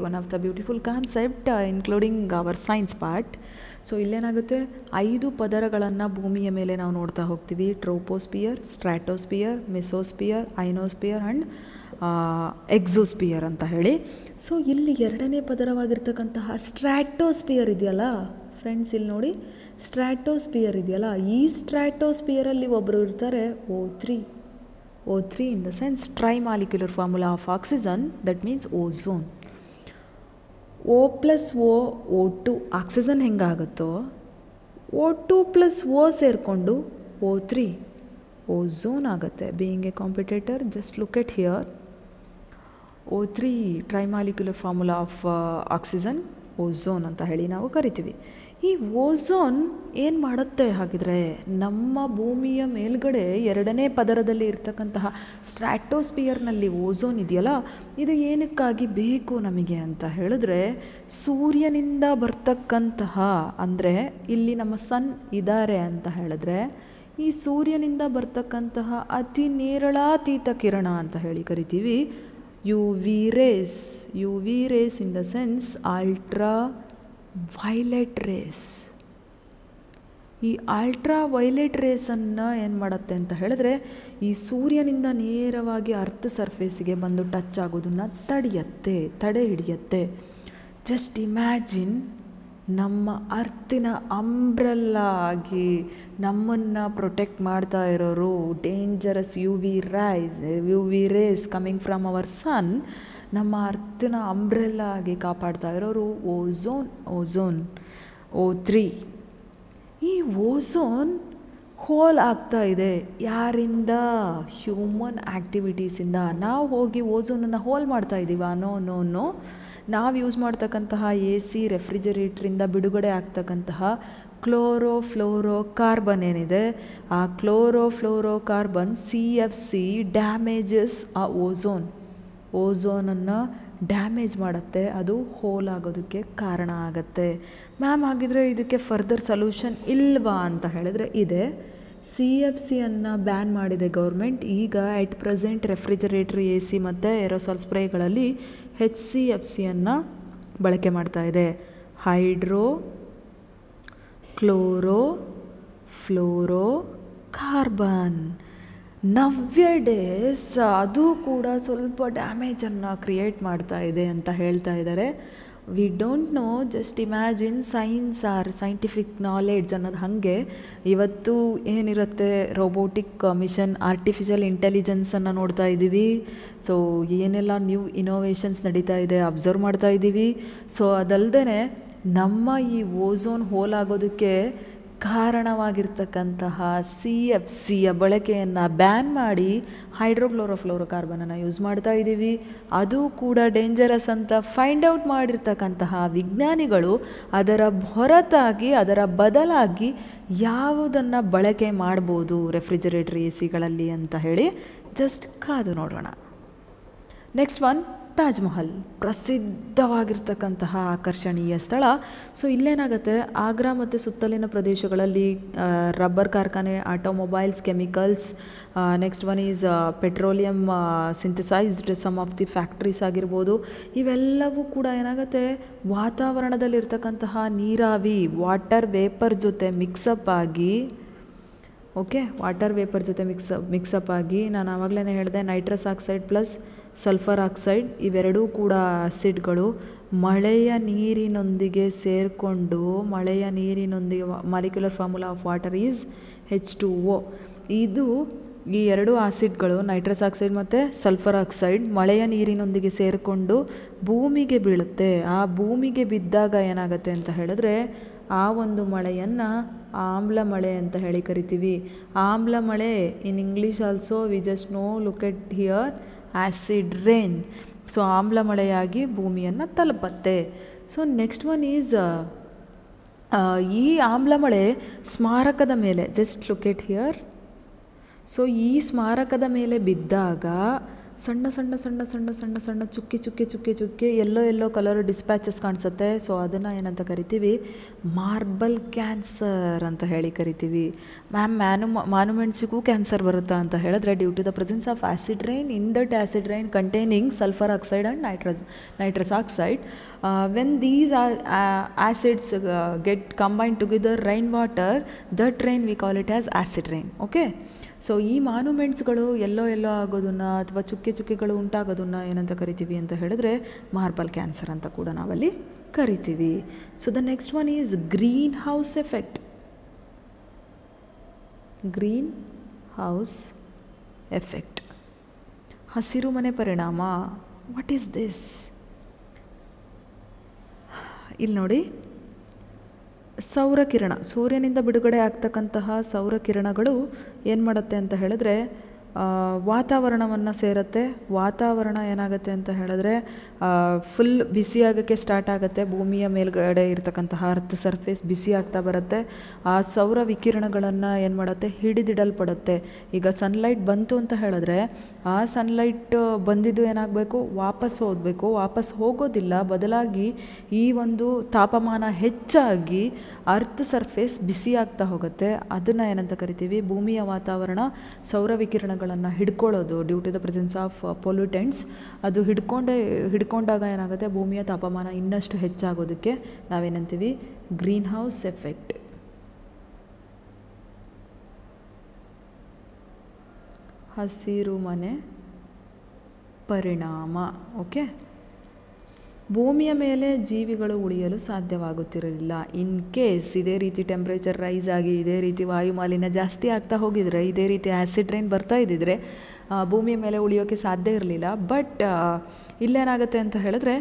one of the beautiful concept including our science part so ಇಲ್ಲೇನಾಗುತ್ತೆ ಐದು ಪದರಗಳನ್ನು ಭೂಮಿಯ ಮೇಲೆ ನಾವು ನೋಡ್ತಾ ಹೋಗ್ತೀವಿ troposphere stratosphere mesosphere ionosphere and exosphere ಅಂತ ಹೇಳಿ ಸೊ ಇಲ್ಲಿ ಎರಡನೇ ಪದರವಾಗಿರ್ತಕ್ಕಂತಹ ಸ್ಟ್ರಾಟೋಸ್ಪಿಯರ್ ಇದೆಯಲ್ಲ ಫ್ರೆಂಡ್ಸ್ ಇಲ್ಲಿ ನೋಡಿ ಸ್ಟ್ರಾಟೋಸ್ಪಿಯರ್ ಇದೆಯಲ್ಲ ಈ ಸ್ಟ್ರಾಟೋಸ್ಪಿಯರಲ್ಲಿ ಒಬ್ಬರು ಇರ್ತಾರೆ O three O three O3 in the sense trimolecular formula of oxygen that means O plus O O two oxygen ಹೆಂಗಾಗುತ್ತೋ ಓ ಟು ಪ್ಲಸ್ ಓ ಸೇರಿಕೊಂಡು ಓ ತ್ರೀ ಓಝೋನ್ ಆಗುತ್ತೆ being a competitor just look at here O three trimolecular formula of oxygen ozone ಅಂತ ಹೇಳಿ ನಾವು ಕರಿತೀವಿ ಈ ozone ಏನು ಮಾಡುತ್ತೆ ಹಾಗಿದ್ರೆ ನಮ್ಮ ಭೂಮಿಯ ಮೇಲ್ಗಡೆ ಎರಡನೇ ಪದರದಲ್ಲಿ ಇರ್ತಕ್ಕಂತಹ ಸ್ಟ್ರಾಟೋಸ್ಪಿಯರ್ನಲ್ಲಿ ಓಝೋನ್ ಇದೆಯಲ್ಲ ಇದು ಏನಕ್ಕಾಗಿ ಬೇಕು ನಮಗೆ ಅಂತ ಹೇಳಿದ್ರೆ ಸೂರ್ಯನಿಂದ ಬರ್ತಕ್ಕಂತಹ ಅಂದರೆ ಇಲ್ಲಿ ನಮ್ಮ ಸನ್ ಇದ್ದಾರೆ ಅಂತ ಹೇಳಿದ್ರೆ ಈ ಸೂರ್ಯನಿಂದ ಬರ್ತಕ್ಕಂತಹ ಅತಿ ನೇರಳಾತೀತ ಕಿರಣ ಅಂತ ಹೇಳಿ ಕರಿತೀವಿ U V rays U V rays in the sense ultraviolet rays ಈ ಅಲ್ಟ್ರಾ ವೈಲೆಟ್ ರೇಸನ್ನು ಏನು ಮಾಡುತ್ತೆ ಅಂತ ಹೇಳಿದ್ರೆ ಈ ಸೂರ್ಯನಿಂದ ನೇರವಾಗಿ ಅರ್ತ್ ಸರ್ಫೇಸಿಗೆ ಬಂದು ಟಚ್ ಆಗೋದನ್ನು ತಡೆಯತ್ತೆ ತಡೆ ಹಿಡಿಯತ್ತೆ ಜಸ್ಟ್ ಇಮ್ಯಾಜಿನ್ ನಮ್ಮ ಅರ್ತಿನ ಅಂಬ್ರೆಲ್ಲ ಆಗಿ ನಮ್ಮನ್ನು ಪ್ರೊಟೆಕ್ಟ್ ಮಾಡ್ತಾ ಇರೋರು dangerous U V rays U V rays coming from our sun ನಮ್ಮ ಅರ್ಥನ ಅಂಬ್ರೆಲ್ಲ ಆಗಿ ಕಾಪಾಡ್ತಾ ಇರೋರು ಓಝೋನ್ ಓಝೋನ್ ಓ ತ್ರೀ ಈ ಓಝೋನ್ ಹೋಲ್ ಆಗ್ತಾ ಇದೆ ಯಾರಿಂದ ಹ್ಯೂಮನ್ ಆ್ಯಕ್ಟಿವಿಟೀಸಿಂದ ನಾವು ಹೋಗಿ ಓಝೋನನ್ನು ಹೋಲ್ ಮಾಡ್ತಾ ಇದ್ದೀವ ನೋ ನೋ ನೋ ನಾವು ಯೂಸ್ ಮಾಡ್ತಕ್ಕಂತಹ ಎ ಸಿ ರೆಫ್ರಿಜರೇಟ್ರಿಂದ ಬಿಡುಗಡೆ ಆಗ್ತಕ್ಕಂತಹ ಕ್ಲೋರೋ ಫ್ಲೋರೋ ಕಾರ್ಬನ್ ಏನಿದೆ ಆ chlorofluorocarbon C F C damages ಆ ಓಝೋನ್ ಓಝೋನನ್ನು ಡ್ಯಾಮೇಜ್ ಮಾಡುತ್ತೆ ಅದು ಹೋಲ್ ಆಗೋದಕ್ಕೆ ಕಾರಣ ಆಗುತ್ತೆ ಮ್ಯಾಮ್ ಹಾಗಿದ್ರೆ ಇದಕ್ಕೆ ಫರ್ದರ್ ಸೊಲ್ಯೂಷನ್ ಇಲ್ವಾ ಅಂತ ಹೇಳಿದ್ರೆ ಇದೆ ಸಿ ಎಫ್ ಸಿಯನ್ನು ಬ್ಯಾನ್ ಮಾಡಿದೆ ಗೌರ್ಮೆಂಟ್ ಈಗ at present refrigerator A C ಮತ್ತು ಏರೋಸಾಲ್ ಸ್ಪ್ರೇಗಳಲ್ಲಿ ಹೆಚ್ ಸಿ ಎಫ್ ಸಿಯನ್ನು ಬಳಕೆ ಮಾಡ್ತಾ ಇದೆ hydrochlorofluorocarbon nowadays ಅದು ಕೂಡ ಸ್ವಲ್ಪ ಡ್ಯಾಮೇಜನ್ನು ಕ್ರಿಯೇಟ್ ಮಾಡ್ತಾ ಇದೆ ಅಂತ ಹೇಳ್ತಾ ಇದ್ದಾರೆ we don't know just imagine science or scientific knowledge ಅನ್ನೋದು ಹಾಗೆ ಇವತ್ತು ಏನಿರುತ್ತೆ ರೋಬೋಟಿಕ್ ಮಿಷನ್ ಆರ್ಟಿಫಿಷಿಯಲ್ ಇಂಟೆಲಿಜೆನ್ಸನ್ನು ನೋಡ್ತಾ ಇದ್ದೀವಿ ಸೊ ಏನೆಲ್ಲ ನ್ಯೂ ಇನೋವೇಷನ್ಸ್ ನಡೀತಾ ಇದೆ ಅಬ್ಸರ್ವ್ ಮಾಡ್ತಾ ಇದ್ದೀವಿ ಸೊ ಅದಲ್ಲದೆ ನಮ್ಮ ಈ ಓಝೋನ್ ಹೋಲ್ ಆಗೋದಕ್ಕೆ ಕಾರಣವಾಗಿರ್ತಕ್ಕಂತಹ ಸಿ ಎಫ್ ಸಿಯ ಬಳಕೆಯನ್ನು ಬ್ಯಾನ್ ಮಾಡಿ ಕಾರ್ಬನನ್ನು ಯೂಸ್ ಮಾಡ್ತಾ ಇದ್ದೀವಿ ಅದು ಕೂಡ ಡೇಂಜರಸ್ ಅಂತ ಫೈಂಡ್ ಔಟ್ ಮಾಡಿರ್ತಕ್ಕಂತಹ ವಿಜ್ಞಾನಿಗಳು ಅದರ ಹೊರತಾಗಿ ಅದರ ಬದಲಾಗಿ ಯಾವುದನ್ನು ಬಳಕೆ ಮಾಡ್ಬೋದು ರೆಫ್ರಿಜರೇಟರ್ ಎ ಸಿಗಳಲ್ಲಿ ಅಂತ ಹೇಳಿ ಜಸ್ಟ್ ಕಾದು ನೋಡೋಣ ನೆಕ್ಸ್ಟ್ ಒನ್ ತಾಜ್ ಮಹಲ್ ಪ್ರಸಿದ್ಧವಾಗಿರ್ತಕ್ಕಂತಹ ಆಕರ್ಷಣೀಯ ಸ್ಥಳ ಸೊ ಇಲ್ಲೇನಾಗುತ್ತೆ ಆಗ್ರಾ ಮತ್ತು ಸುತ್ತಲಿನ ಪ್ರದೇಶಗಳಲ್ಲಿ ರಬ್ಬರ್ ಕಾರ್ಖಾನೆ automobiles chemicals next one is petroleum synthesized some of the factories ಆಗಿರ್ಬೋದು ಇವೆಲ್ಲವೂ ಕೂಡ ಏನಾಗುತ್ತೆ ವಾತಾವರಣದಲ್ಲಿರ್ತಕ್ಕಂತಹ ನೀರಾವಿ ವಾಟರ್ ವೇಪರ್ ಜೊತೆ ಮಿಕ್ಸಪ್ ಆಗಿ ಓಕೆ ವಾಟರ್ ವೇಪರ್ ಜೊತೆ ಮಿಕ್ಸ್ ಮಿಕ್ಸಪ್ ಆಗಿ ನಾನು ಆವಾಗಲೇ ಹೇಳಿದೆ nitrous oxide plus sulphur oxide ಇವೆರಡೂ ಕೂಡ ಆಸಿಡ್ಗಳು ಮಳೆಯ ನೀರಿನೊಂದಿಗೆ ಸೇರಿಕೊಂಡು ಮಳೆಯ ನೀರಿನೊಂದಿಗೆ molecular formula of water is H two O ಇದು ಈ ಎರಡೂ ಆಸಿಡ್ಗಳು ನೈಟ್ರಸ್ ಆಕ್ಸೈಡ್ ಮತ್ತು ಸಲ್ಫರ್ ಆಕ್ಸೈಡ್ ಮಳೆಯ ನೀರಿನೊಂದಿಗೆ ಸೇರಿಕೊಂಡು ಭೂಮಿಗೆ ಬೀಳುತ್ತೆ ಆ ಭೂಮಿಗೆ ಬಿದ್ದಾಗ ಏನಾಗುತ್ತೆ ಅಂತ ಹೇಳಿದ್ರೆ ಆ ಒಂದು ಮಳೆಯನ್ನು ಆಮ್ಲ ಮಳೆ ಅಂತ ಹೇಳಿ ಕರಿತೀವಿ ಆಮ್ಲ ಮಳೆ in English also we just know look at here acid rain so ಆಮ್ಲ ಮಳೆಯಾಗಿ ಭೂಮಿಯನ್ನು ತಲುಪತ್ತೆ ಸೊ ನೆಕ್ಸ್ಟ್ ಒನ್ ಈಸ್ ಈ ಆಮ್ಲ ಮಳೆ ಸ್ಮಾರಕದ ಮೇಲೆ ಜಸ್ಟ್ ಲುಕೆಟ್ ಹಿಯರ್ ಸೊ ಈ ಸ್ಮಾರಕದ ಮೇಲೆ ಬಿದ್ದಾಗ ಸಣ್ಣ ಸಣ್ಣ ಸಣ್ಣ ಸಣ್ಣ ಸಣ್ಣ ಸಣ್ಣ ಚುಕ್ಕಿ ಚುಕ್ಕಿ ಚುಕ್ಕಿ ಚುಕ್ಕಿ ಎಲ್ಲೋ ಎಲ್ಲೋ ಕಲರ್ ಡಿಸ್ಪ್ಯಾಚಸ್ ಕಾಣಿಸುತ್ತೆ ಸೊ ಅದನ್ನು ಏನಂತ ಕರಿತೀವಿ ಮಾರ್ಬಲ್ ಕ್ಯಾನ್ಸರ್ ಅಂತ ಹೇಳಿ ಕರಿತೀವಿ ಮ್ಯಾಮ್ ಮ್ಯಾನು ಮಾನ್ಯುಮೆಂಟ್ಸಿಗೂ ಕ್ಯಾನ್ಸರ್ ಬರುತ್ತಾ ಅಂತ ಹೇಳಿದ್ರೆ due to the presence of acid rain in that acid rain containing sulphur oxide and nitrous nitrous oxide when these acids get combine together rain water that rain we call it as acid rain okay so ಈ ಮಾನುಮೆಂಟ್ಸ್ಗಳು ಎಲ್ಲೋ ಎಲ್ಲೋ ಆಗೋದನ್ನು ಅಥವಾ ಚುಕ್ಕೆ ಚುಕ್ಕೆಗಳು ಉಂಟಾಗೋದನ್ನು ಏನಂತ ಕರಿತೀವಿ ಅಂತ ಹೇಳಿದ್ರೆ ಮಾರ್ಬಲ್ ಕ್ಯಾನ್ಸರ್ ಅಂತ ಕೂಡ ನಾವಲ್ಲಿ ಕರಿತೀವಿ so the next one is greenhouse effect greenhouse effect ಹಸಿರು ಮನೆ ಪರಿಣಾಮ ವಾಟ್ ಈಸ್ ದಿಸ್ ಇಲ್ಲಿ ನೋಡಿ ಸೌರಕಿರಣ ಸೂರ್ಯನಿಂದ ಬಿಡುಗಡೆ ಆಗ್ತಕ್ಕಂತಹ ಸೌರಕಿರಣಗಳು ಏನು ಮಾಡುತ್ತೆ ಅಂತ ಹೇಳಿದ್ರೆ ವಾತಾವರಣವನ್ನು ಸೇರತ್ತೆ ವಾತಾವರಣ ಏನಾಗುತ್ತೆ ಅಂತ ಹೇಳಿದ್ರೆ ಫುಲ್ ಬಿಸಿಯಾಗೋಕ್ಕೆ ಸ್ಟಾರ್ಟ್ ಆಗುತ್ತೆ ಭೂಮಿಯ ಮೇಲ್ಗಡೆ ಇರತಕ್ಕಂತಹ ಅರ್ತ್ ಸರ್ಫೇಸ್ ಬಿಸಿ ಆಗ್ತಾ ಬರುತ್ತೆ ಆ ಸೌರ ವಿಕಿರಣಗಳನ್ನು ಏನು ಮಾಡುತ್ತೆ ಹಿಡಿದಿಡಲ್ಪಡುತ್ತೆ ಈಗ ಸನ್ಲೈಟ್ ಬಂತು ಅಂತ ಹೇಳಿದ್ರೆ ಆ ಸನ್ಲೈಟ್ ಬಂದಿದ್ದು ಏನಾಗಬೇಕು ವಾಪಸ್ ಓದಬೇಕು ವಾಪಸ್ ಹೋಗೋದಿಲ್ಲ ಬದಲಾಗಿ ಈ ಒಂದು ತಾಪಮಾನ ಹೆಚ್ಚಾಗಿ ಅರ್ತ್ ಸರ್ಫೇಸ್ ಬಿಸಿ ಆಗ್ತಾ ಹೋಗುತ್ತೆ ಅದನ್ನು ಏನಂತ ಕರಿತೀವಿ ಭೂಮಿಯ ವಾತಾವರಣ ಸೌರ ವಿಕಿರಣ ಹಿಡ್ಕೊಳ್ಳೋದು due to the presence of pollutants ಅದು ಹಿಡ್ಕೊಂಡೆ ಹಿಡ್ಕೊಂಡಾಗ ಏನಾಗುತ್ತೆ ಭೂಮಿಯ ತಾಪಮಾನ ಇನ್ನಷ್ಟು ಹೆಚ್ಚಾಗೋದಕ್ಕೆ ನಾವೇನಂತೀವಿ ಗ್ರೀನ್ ಹೌಸ್ ಎಫೆಕ್ಟ್ ಹಸಿರು ಮನೆ ಪರಿಣಾಮ ಓಕೆ ಭೂಮಿಯ ಮೇಲೆ ಜೀವಿಗಳು ಉಳಿಯಲು ಸಾಧ್ಯವಾಗುತ್ತಿರಲಿಲ್ಲ ಇನ್ ಕೇಸ್ ಇದೇ ರೀತಿ ಟೆಂಪ್ರೇಚರ್ ರೈಸ್ ಆಗಿ ಇದೇ ರೀತಿ ವಾಯುಮಾಲಿನ್ಯ ಜಾಸ್ತಿ ಆಗ್ತಾ ಹೋಗಿದ್ರೆ ಇದೇ ರೀತಿ ಆ್ಯಸಿಡ್ ರೈನ್ ಬರ್ತಾ ಇದ್ದಿದ್ರೆ ಭೂಮಿಯ ಮೇಲೆ ಉಳಿಯೋಕ್ಕೆ ಸಾಧ್ಯ ಇರಲಿಲ್ಲ ಬಟ್ ಇಲ್ಲೇನಾಗುತ್ತೆ ಅಂತ ಹೇಳಿದ್ರೆ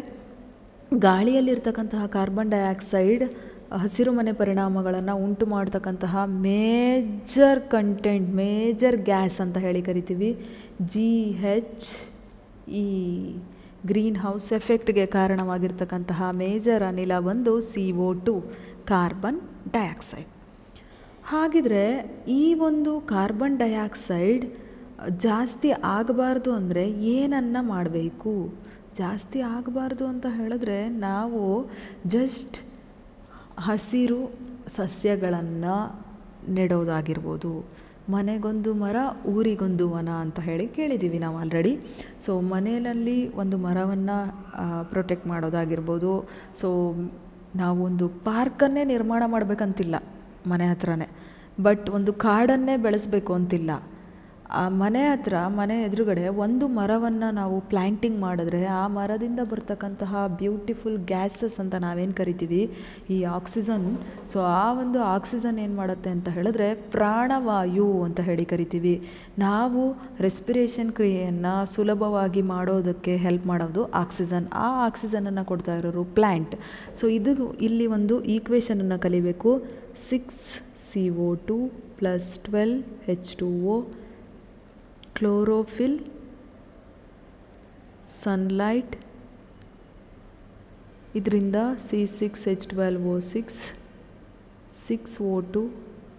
ಗಾಳಿಯಲ್ಲಿರ್ತಕ್ಕಂತಹ ಕಾರ್ಬನ್ ಡೈಆಕ್ಸೈಡ್ ಹಸಿರುಮನೆ ಪರಿಣಾಮಗಳನ್ನು ಉಂಟು ಮಾಡ್ತಕ್ಕಂತಹ ಮೇಜರ್ ಕಂಟೆಂಟ್ ಮೇಜರ್ ಗ್ಯಾಸ್ ಅಂತ ಹೇಳಿ ಕರಿತೀವಿ G H E greenhouse ಎಫೆಕ್ಟ್ಗೆ ಕಾರಣವಾಗಿರ್ತಕ್ಕಂತಹ ಮೇಜರ್ ಅನಿಲ ಒಂದು C O two carbon dioxide ಹಾಗಿದ್ರೆ ಈ ಒಂದು ಕಾರ್ಬನ್ ಡೈಆಕ್ಸೈಡ್ ಜಾಸ್ತಿ ಆಗಬಾರ್ದು ಅಂದರೆ ಏನನ್ನು ಮಾಡಬೇಕು ಜಾಸ್ತಿ ಆಗಬಾರ್ದು ಅಂತ ಹೇಳಿದ್ರೆ ನಾವು ಜಸ್ಟ್ ಹಸಿರು ಸಸ್ಯಗಳನ್ನು ನೆಡೋದಾಗಿರ್ಬೋದು ಮನೆಗೊಂದು ಮರ ಊರಿಗೊಂದು ವನ ಅಂತ ಹೇಳಿ ಕೇಳಿದ್ದೀವಿ ನಾವು ಆಲ್ರೆಡಿ ಸೊ ಮನೆಯಲ್ಲಿ ಒಂದು ಮರವನ್ನು ಪ್ರೊಟೆಕ್ಟ್ ಮಾಡೋದಾಗಿರ್ಬೋದು ಸೊ ನಾವೊಂದು ಪಾರ್ಕನ್ನೇ ನಿರ್ಮಾಣ ಮಾಡಬೇಕಂತಿಲ್ಲ ಮನೆ ಹತ್ರನೇ ಬಟ್ ಒಂದು ಕಾಡನ್ನೇ ಬೆಳೆಸಬೇಕು ಅಂತಿಲ್ಲ ಆ ಮನೆ ಹತ್ರ ಮನೆ ಎದುರುಗಡೆ ಒಂದು ಮರವನ್ನು ನಾವು ಪ್ಲ್ಯಾಂಟಿಂಗ್ ಮಾಡಿದ್ರೆ ಆ ಮರದಿಂದ ಬರ್ತಕ್ಕಂತಹ ಬ್ಯೂಟಿಫುಲ್ ಗ್ಯಾಸಸ್ ಅಂತ ನಾವೇನು ಕರಿತೀವಿ ಈ ಆಕ್ಸಿಜನ್ ಸೊ ಆ ಒಂದು ಆಕ್ಸಿಜನ್ ಏನು ಮಾಡುತ್ತೆ ಅಂತ ಹೇಳಿದ್ರೆ ಪ್ರಾಣವಾಯು ಅಂತ ಹೇಳಿ ಕರಿತೀವಿ ನಾವು ರೆಸ್ಪಿರೇಷನ್ ಕ್ರಿಯೆಯನ್ನು ಸುಲಭವಾಗಿ ಮಾಡೋದಕ್ಕೆ ಹೆಲ್ಪ್ ಮಾಡೋದು ಆಕ್ಸಿಜನ್ ಆ ಆಕ್ಸಿಜನನ್ನು ಕೊಡ್ತಾ ಇರೋರು ಪ್ಲ್ಯಾಂಟ್ ಸೊ ಇದು ಇಲ್ಲಿ ಒಂದು ಈಕ್ವೇಷನನ್ನು ಕಲಿಬೇಕು six C O two plus twelve H two O chlorophyll sunlight ಇದರಿಂದ C six H twelve O six six O two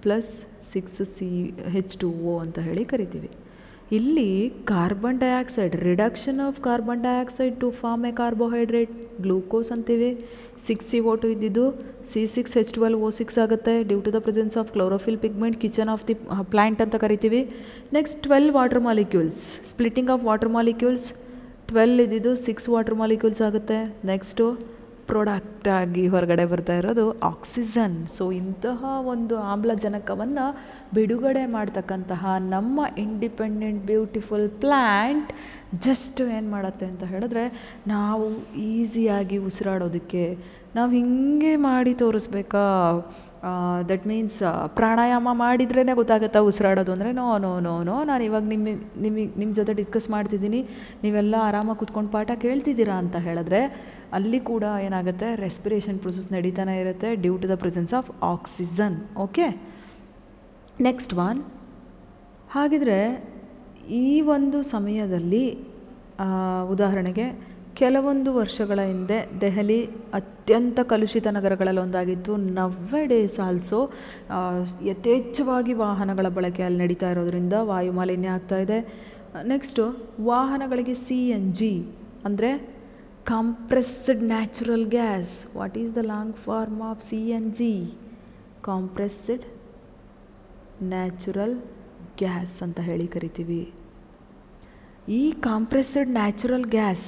plus six C H two O ಅಂತ ಹೇಳಿ ಕರಿತೀವಿ ಇಲ್ಲಿ carbon dioxide reduction of carbon dioxide to form a carbohydrate glucose ಅಂತೀವಿ six C O two ಇದ್ದಿದ್ದು C six H twelve O six ಆಗುತ್ತೆ due to the presence of chlorophyll pigment kitchen of the plant ಅಂತ ಕರಿತೀವಿ next twelve water molecules splitting of water molecules twelve ಇದ್ದಿದ್ದು six water molecules ಆಗುತ್ತೆ next ಆಗಿ ಹೊರಗಡೆ ಬರ್ತಾ ಇರೋದು ಆಕ್ಸಿಜನ್ ಸೊ ಇಂತಹ ಒಂದು ಆಮ್ಲಜನಕವನ್ನು ಬಿಡುಗಡೆ ಮಾಡ್ತಕ್ಕಂತಹ ನಮ್ಮ ಇಂಡಿಪೆಂಡೆಂಟ್ ಬ್ಯೂಟಿಫುಲ್ ಪ್ಲ್ಯಾಂಟ್ ಜಸ್ಟ್ ಏನು ಮಾಡುತ್ತೆ ಅಂತ ಹೇಳಿದ್ರೆ ನಾವು ಈಸಿಯಾಗಿ ಉಸಿರಾಡೋದಕ್ಕೆ ನಾವು ಹಿಂಗೆ ಮಾಡಿ ತೋರಿಸ್ಬೇಕಾ ದಟ್ ಮೀನ್ಸ್ ಪ್ರಾಣಾಯಾಮ ಮಾಡಿದ್ರೇ ಗೊತ್ತಾಗುತ್ತೆ ಉಸಿರಾಡೋದು ಅಂದರೆ ನೋ ನೋ ನೋ ನೋ ನಾನು ಇವಾಗ ನಿಮ್ಮ ನಿಮಗೆ ನಿಮ್ಮ ಜೊತೆ ಡಿಸ್ಕಸ್ ಮಾಡ್ತಿದ್ದೀನಿ ನೀವೆಲ್ಲ ಆರಾಮಾಗಿ ಕೂತ್ಕೊಂಡು ಪಾಠ ಕೇಳ್ತಿದ್ದೀರಾ ಅಂತ ಹೇಳಿದ್ರೆ ಅಲ್ಲಿ ಕೂಡ ಏನಾಗುತ್ತೆ ರೆಸ್ಪಿರೇಷನ್ ಪ್ರೊಸೆಸ್ ನಡೀತಾನೆ ಇರುತ್ತೆ due to the presence of oxygen okay next one ಹಾಗಿದ್ರೆ ಈ ಒಂದು ಸಮಯದಲ್ಲಿ ಉದಾಹರಣೆಗೆ ಕೆಲವೊಂದು ವರ್ಷಗಳ ಹಿಂದೆ ದೆಹಲಿ ಅತ್ಯಂತ ಕಲುಷಿತ ನಗರಗಳಲ್ಲಿ ಒಂದಾಗಿತ್ತು ನವ್ವೆ ಡೇಸ್ ಆಲ್ಸೋ ಯಥೇಚ್ಛವಾಗಿ ವಾಹನಗಳ ಬಳಕೆ ಅಲ್ಲಿ ನಡೀತಾ ಇರೋದರಿಂದ ವಾಯುಮಾಲಿನ್ಯ ಆಗ್ತಾ ಇದೆ ನೆಕ್ಸ್ಟು ವಾಹನಗಳಿಗೆ ಸಿ ಎನ್ ಜಿ ಅಂದರೆ compressed natural gas what is the long form of C N G compressed natural gas ಅಂತ ಹೇಳಿ ಕರಿತೀವಿ ಈ ಕಾಂಪ್ರೆಸ್ಡ್ ನ್ಯಾಚುರಲ್ ಗ್ಯಾಸ್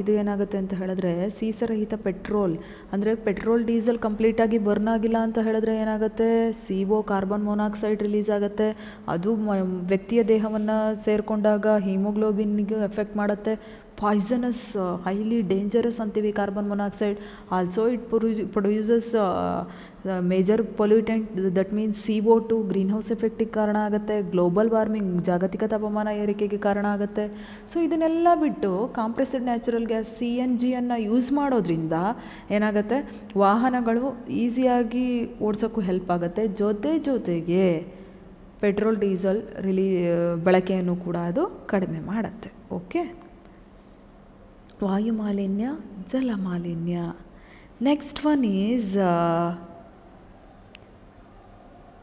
ಇದು ಏನಾಗುತ್ತೆ ಅಂತ ಹೇಳಿದ್ರೆ ಸೀಸರಹಿತ ಪೆಟ್ರೋಲ್ ಅಂದರೆ ಪೆಟ್ರೋಲ್ ಡೀಸೆಲ್ ಕಂಪ್ಲೀಟಾಗಿ ಬರ್ನ್ ಆಗಿಲ್ಲ ಅಂತ ಹೇಳಿದ್ರೆ ಏನಾಗುತ್ತೆ C O carbon monoxide release ಆಗುತ್ತೆ ಅದು ವ್ಯಕ್ತಿಯ ದೇಹವನ್ನು ಸೇರಿಕೊಂಡಾಗ ಹಿಮೋಗ್ಲೋಬಿನ್ಗೆ ಎಫೆಕ್ಟ್ ಮಾಡುತ್ತೆ ಪಾಯ್ಸನಸ್ ಹೈಲಿ ಡೇಂಜರಸ್ ಅಂತೀವಿ carbon monoxide also it pro produces major pollutant that means C O two greenhouse ಎಫೆಕ್ಟಿಗೆ ಕಾರಣ ಆಗುತ್ತೆ ಗ್ಲೋಬಲ್ ವಾರ್ಮಿಂಗ್ ಜಾಗತಿಕ ತಾಪಮಾನ ಏರಿಕೆಗೆ ಕಾರಣ ಆಗುತ್ತೆ ಸೊ ಇದನ್ನೆಲ್ಲ ಬಿಟ್ಟು compressed natural gas C N ಜಿಯನ್ನು ಯೂಸ್ ಮಾಡೋದ್ರಿಂದ ಏನಾಗುತ್ತೆ ವಾಹನಗಳು ಈಸಿಯಾಗಿ ಓಡಿಸೋಕ್ಕೂ ಹೆಲ್ಪ್ ಆಗುತ್ತೆ ಜೊತೆ ಜೊತೆಗೆ ಪೆಟ್ರೋಲ್ ಡೀಸೆಲ್ ರಿಲೀ ಬಳಕೆಯನ್ನು ಕೂಡ ಅದು ಕಡಿಮೆ ಮಾಡುತ್ತೆ ಓಕೆ ವಾಯು ಮಾಲಿನ್ಯ ಜಲ ಮಾಲಿನ್ಯ ನೆಕ್ಸ್ಟ್ ಒನ್ ಈಸ್ uh,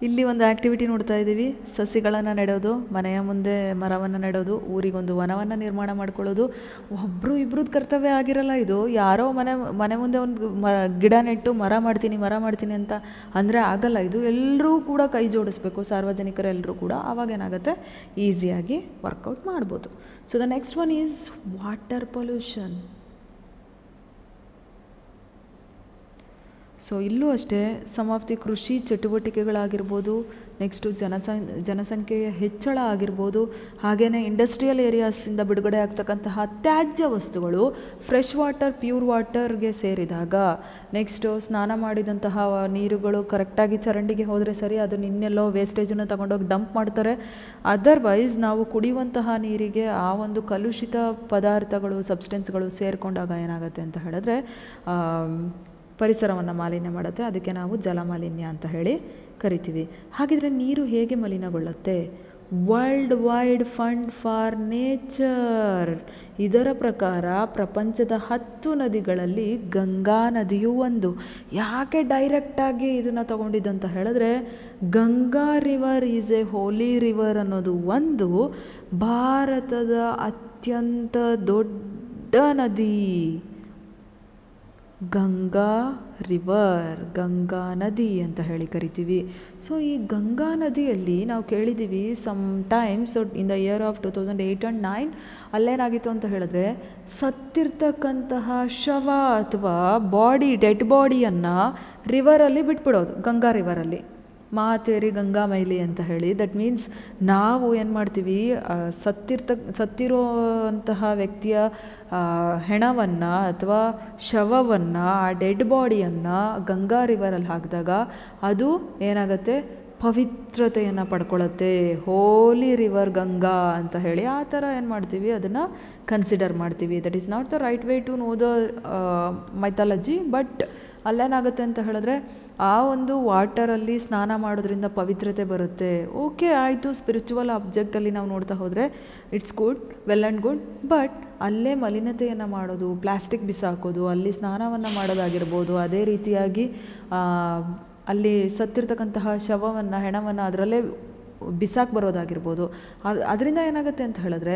ಇಲ್ಲಿ ಒಂದು ಆ್ಯಕ್ಟಿವಿಟಿ ನೋಡ್ತಾ ಇದ್ದೀವಿ ಸಸಿಗಳನ್ನು ನೆಡೋದು ಮನೆಯ ಮುಂದೆ ಮರವನ್ನು ನೆಡೋದು ಊರಿಗೊಂದು ವನವನ್ನು ನಿರ್ಮಾಣ ಮಾಡ್ಕೊಳ್ಳೋದು ಒಬ್ಬರು ಇಬ್ಬರದ್ದು ಕರ್ತವ್ಯ ಆಗಿರಲ್ಲ ಇದು ಯಾರೋ ಮನೆ ಮನೆ ಮುಂದೆ ಒಂದು ಮ ಗಿಡ ನೆಟ್ಟು ಮರ ಮಾಡ್ತೀನಿ ಮರ ಮಾಡ್ತೀನಿ ಅಂತ ಅಂದರೆ ಆಗಲ್ಲ ಇದು ಎಲ್ಲರೂ ಕೂಡ ಕೈ ಜೋಡಿಸ್ಬೇಕು ಸಾರ್ವಜನಿಕರೆಲ್ಲರೂ ಕೂಡ ಆವಾಗೇನಾಗುತ್ತೆ ಈಸಿಯಾಗಿ ವರ್ಕೌಟ್ ಮಾಡ್ಬೋದು so the next one is water pollution so ಇಲ್ಲೂ ಅಷ್ಟೇ ಸಮ್ ಆಫ್ ದಿ ಕೃಷಿ ಚಟುವಟಿಕೆಗಳಾಗಿರ್ಬೋದು ನೆಕ್ಸ್ಟು ಜನಸಂ ಜನಸಂಖ್ಯೆಯ ಹೆಚ್ಚಳ ಆಗಿರ್ಬೋದು ಹಾಗೆಯೇ ಇಂಡಸ್ಟ್ರಿಯಲ್ ಏರಿಯಾಸಿಂದ ಬಿಡುಗಡೆ ಆಗ್ತಕ್ಕಂತಹ ತ್ಯಾಜ್ಯ ವಸ್ತುಗಳು ಫ್ರೆಶ್ ವಾಟರ್ ಪ್ಯೂರ್ ವಾಟರ್ಗೆ ಸೇರಿದಾಗ ನೆಕ್ಸ್ಟು ಸ್ನಾನ ಮಾಡಿದಂತಹ ನೀರುಗಳು ಕರೆಕ್ಟಾಗಿ ಚರಂಡಿಗೆ ಹೋದರೆ ಸರಿ ಅದು ನಿನ್ನೆಲ್ಲೋ ವೇಸ್ಟೇಜನ್ನು ತಗೊಂಡೋಗಿ ಡಂಪ್ ಮಾಡ್ತಾರೆ ಅದರ್ವೈಸ್ ನಾವು ಕುಡಿಯುವಂತಹ ನೀರಿಗೆ ಆ ಒಂದು ಕಲುಷಿತ ಪದಾರ್ಥಗಳು ಸಬ್ಸ್ಟೆನ್ಸ್ಗಳು ಸೇರಿಕೊಂಡಾಗ ಏನಾಗುತ್ತೆ ಅಂತ ಹೇಳಿದ್ರೆ ಪರಿಸರವನ್ನು ಮಾಲಿನ್ಯ ಮಾಡುತ್ತೆ ಅದಕ್ಕೆ ನಾವು ಜಲಮಾಲಿನ್ಯ ಅಂತ ಹೇಳಿ ಕರಿತೀವಿ ಹಾಗಿದ್ರೆ ನೀರು ಹೇಗೆ ಮಲಿನಗೊಳ್ಳುತ್ತೆ World Wide Fund for Nature ಇದರ ಪ್ರಕಾರ ಪ್ರಪಂಚದ ಹತ್ತು ನದಿಗಳಲ್ಲಿ ಗಂಗಾ ನದಿಯು ಒಂದು ಯಾಕೆ ಡೈರೆಕ್ಟಾಗಿ ಇದನ್ನು ತಗೊಂಡಿದ್ದಂತ ಹೇಳಿದ್ರೆ Ganga river is a holy river ಅನ್ನೋದು ಒಂದು ಭಾರತದ ಅತ್ಯಂತ ದೊಡ್ಡ ನದಿ ಗಂಗಾ ರಿವರ್ ಗಂಗಾ ನದಿ ಅಂತ ಹೇಳಿ ಕರಿತೀವಿ ಸೊ ಈ ಗಂಗಾ ನದಿಯಲ್ಲಿ ನಾವು ಕೇಳಿದ್ದೀವಿ sometimes in the year of two thousand eight and nine ಅಲ್ಲೇನಾಗಿತ್ತು ಅಂತ ಹೇಳಿದ್ರೆ ಸತ್ತಿರ್ತಕ್ಕಂತಹ ಶವ ಅಥವಾ ಬಾಡಿ ಡೆಡ್ ಬಾಡಿಯನ್ನು ರಿವರಲ್ಲಿ ಬಿಟ್ಬಿಡೋದು ಗಂಗಾ ರಿವರಲ್ಲಿ ಮಾತೇರಿ ಗಂಗಾ ಮೈಲಿ ಅಂತ ಹೇಳಿ ದಟ್ ಮೀನ್ಸ್ ನಾವು ಏನು ಮಾಡ್ತೀವಿ ಸತ್ತಿರ್ತ ಸತ್ತಿರೋ ಅಂತಹ ವ್ಯಕ್ತಿಯ ಹೆಣವನ್ನು ಅಥವಾ ಶವವನ್ನು ಆ ಡೆಡ್ ಬಾಡಿಯನ್ನು ಗಂಗಾ ರಿವರಲ್ಲಿ ಹಾಕಿದಾಗ ಅದು ಏನಾಗುತ್ತೆ ಪವಿತ್ರತೆಯನ್ನು ಪಡ್ಕೊಳತ್ತೆ ಹೋಲಿ ರಿವರ್ ಗಂಗಾ ಅಂತ ಹೇಳಿ ಆ ಥರ ಏನು ಮಾಡ್ತೀವಿ ಅದನ್ನು ಕನ್ಸಿಡರ್ ಮಾಡ್ತೀವಿ that is not the right way to know the mythology but ಅಲ್ಲೇನಾಗುತ್ತೆ ಅಂತ ಹೇಳಿದ್ರೆ ಆ ಒಂದು ವಾಟರಲ್ಲಿ ಸ್ನಾನ ಮಾಡೋದ್ರಿಂದ ಪವಿತ್ರತೆ ಬರುತ್ತೆ ಓಕೆ ಆಯಿತು ಸ್ಪಿರಿಚುವಲ್ ಅಬ್ಜೆಕ್ಟಲ್ಲಿ ನಾವು ನೋಡ್ತಾ ಹೋದರೆ it's good well and good but ಅಲ್ಲೇ ಮಲಿನತೆಯನ್ನು ಮಾಡೋದು ಪ್ಲಾಸ್ಟಿಕ್ ಬಿಸಾಕೋದು ಅಲ್ಲಿ ಸ್ನಾನವನ್ನು ಮಾಡೋದಾಗಿರ್ಬೋದು ಅದೇ ರೀತಿಯಾಗಿ ಅಲ್ಲಿ ಸತ್ತಿರ್ತಕ್ಕಂತಹ ಶವವನ್ನು ಹೆಣವನ್ನು ಅದರಲ್ಲೇ ಬಿಸಾಕಿ ಬರೋದಾಗಿರ್ಬೋದು ಅದು ಅದರಿಂದ ಏನಾಗುತ್ತೆ ಅಂತ ಹೇಳಿದ್ರೆ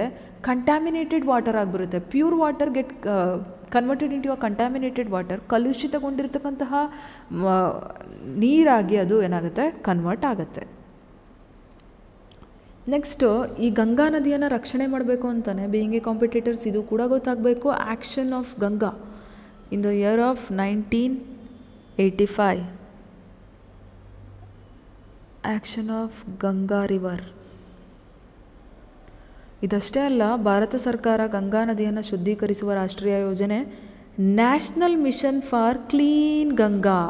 ಕಂಟ್ಯಾಮಿನೇಟೆಡ್ ವಾಟರ್ ಆಗಿಬಿಡುತ್ತೆ pure water get converted into ಆ ಕಂಟ್ಯಾಮಿನೇಟೆಡ್ ವಾಟರ್ ಕಲುಷಿತಗೊಂಡಿರ್ತಕ್ಕಂತಹ ನೀರಾಗಿ ಅದು ಏನಾಗುತ್ತೆ ಕನ್ವರ್ಟ್ ಆಗುತ್ತೆ ನೆಕ್ಸ್ಟು ಈ ಗಂಗಾ ನದಿಯನ್ನು ರಕ್ಷಣೆ ಮಾಡಬೇಕು ಅಂತಲೇ ಬೀಯಿಂಗ್ ಎ ಕಾಂಪಿಟೇಟರ್ಸ್ ಇದು ಕೂಡ ಗೊತ್ತಾಗಬೇಕು action of Ganga in the year of nineteen eighty five action of Ganga river ಇದಷ್ಟೇ ಅಲ್ಲ ಭಾರತ ಸರ್ಕಾರ ಗಂಗಾ ನದಿಯನ್ನು ಶುದ್ಧೀಕರಿಸುವ ರಾಷ್ಟ್ರೀಯ ಯೋಜನೆ National Mission for Clean Ganga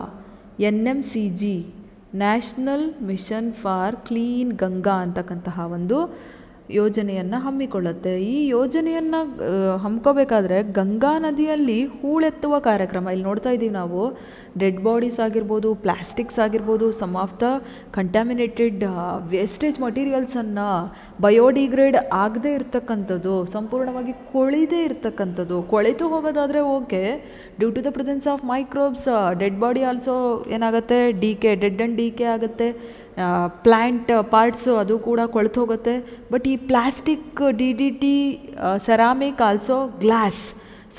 N M C G National Mission for Clean Ganga ಅಂತಕ್ಕಂತಹ ಒಂದು ಯೋಜನೆಯನ್ನು ಹಮ್ಮಿಕೊಳ್ಳುತ್ತೆ ಈ ಯೋಜನೆಯನ್ನು ಹಮ್ಮಿಕೋಬೇಕಾದ್ರೆ ಗಂಗಾ ನದಿಯಲ್ಲಿ ಹೂಳೆತ್ತುವ ಕಾರ್ಯಕ್ರಮ ಇಲ್ಲಿ ನೋಡ್ತಾ ಇದ್ದೀವಿ ನಾವು ಡೆಡ್ ಬಾಡೀಸ್ ಆಗಿರ್ಬೋದು ಪ್ಲಾಸ್ಟಿಕ್ಸ್ ಆಗಿರ್ಬೋದು some of the contaminated wastage ಮಟೀರಿಯಲ್ಸನ್ನು ಬಯೋಡಿಗ್ರೇಡ್ ಆಗದೇ ಇರ್ತಕ್ಕಂಥದ್ದು ಸಂಪೂರ್ಣವಾಗಿ ಕೊಳಿದೇ ಇರ್ತಕ್ಕಂಥದ್ದು ಕೊಳೆತು ಹೋಗೋದಾದರೆ okay due to the presence of microbes dead body also ಏನಾಗುತ್ತೆ decay dead and decay ಆಗುತ್ತೆ ಪ್ಲ್ಯಾಂಟ್ ಪಾರ್ಟ್ಸು uh, ಅದು ಕೂಡ ಕೊಳ್ತೋಗುತ್ತೆ ಹೋಗುತ್ತೆ ಬಟ್ ಈ plastic D D T ceramic also glass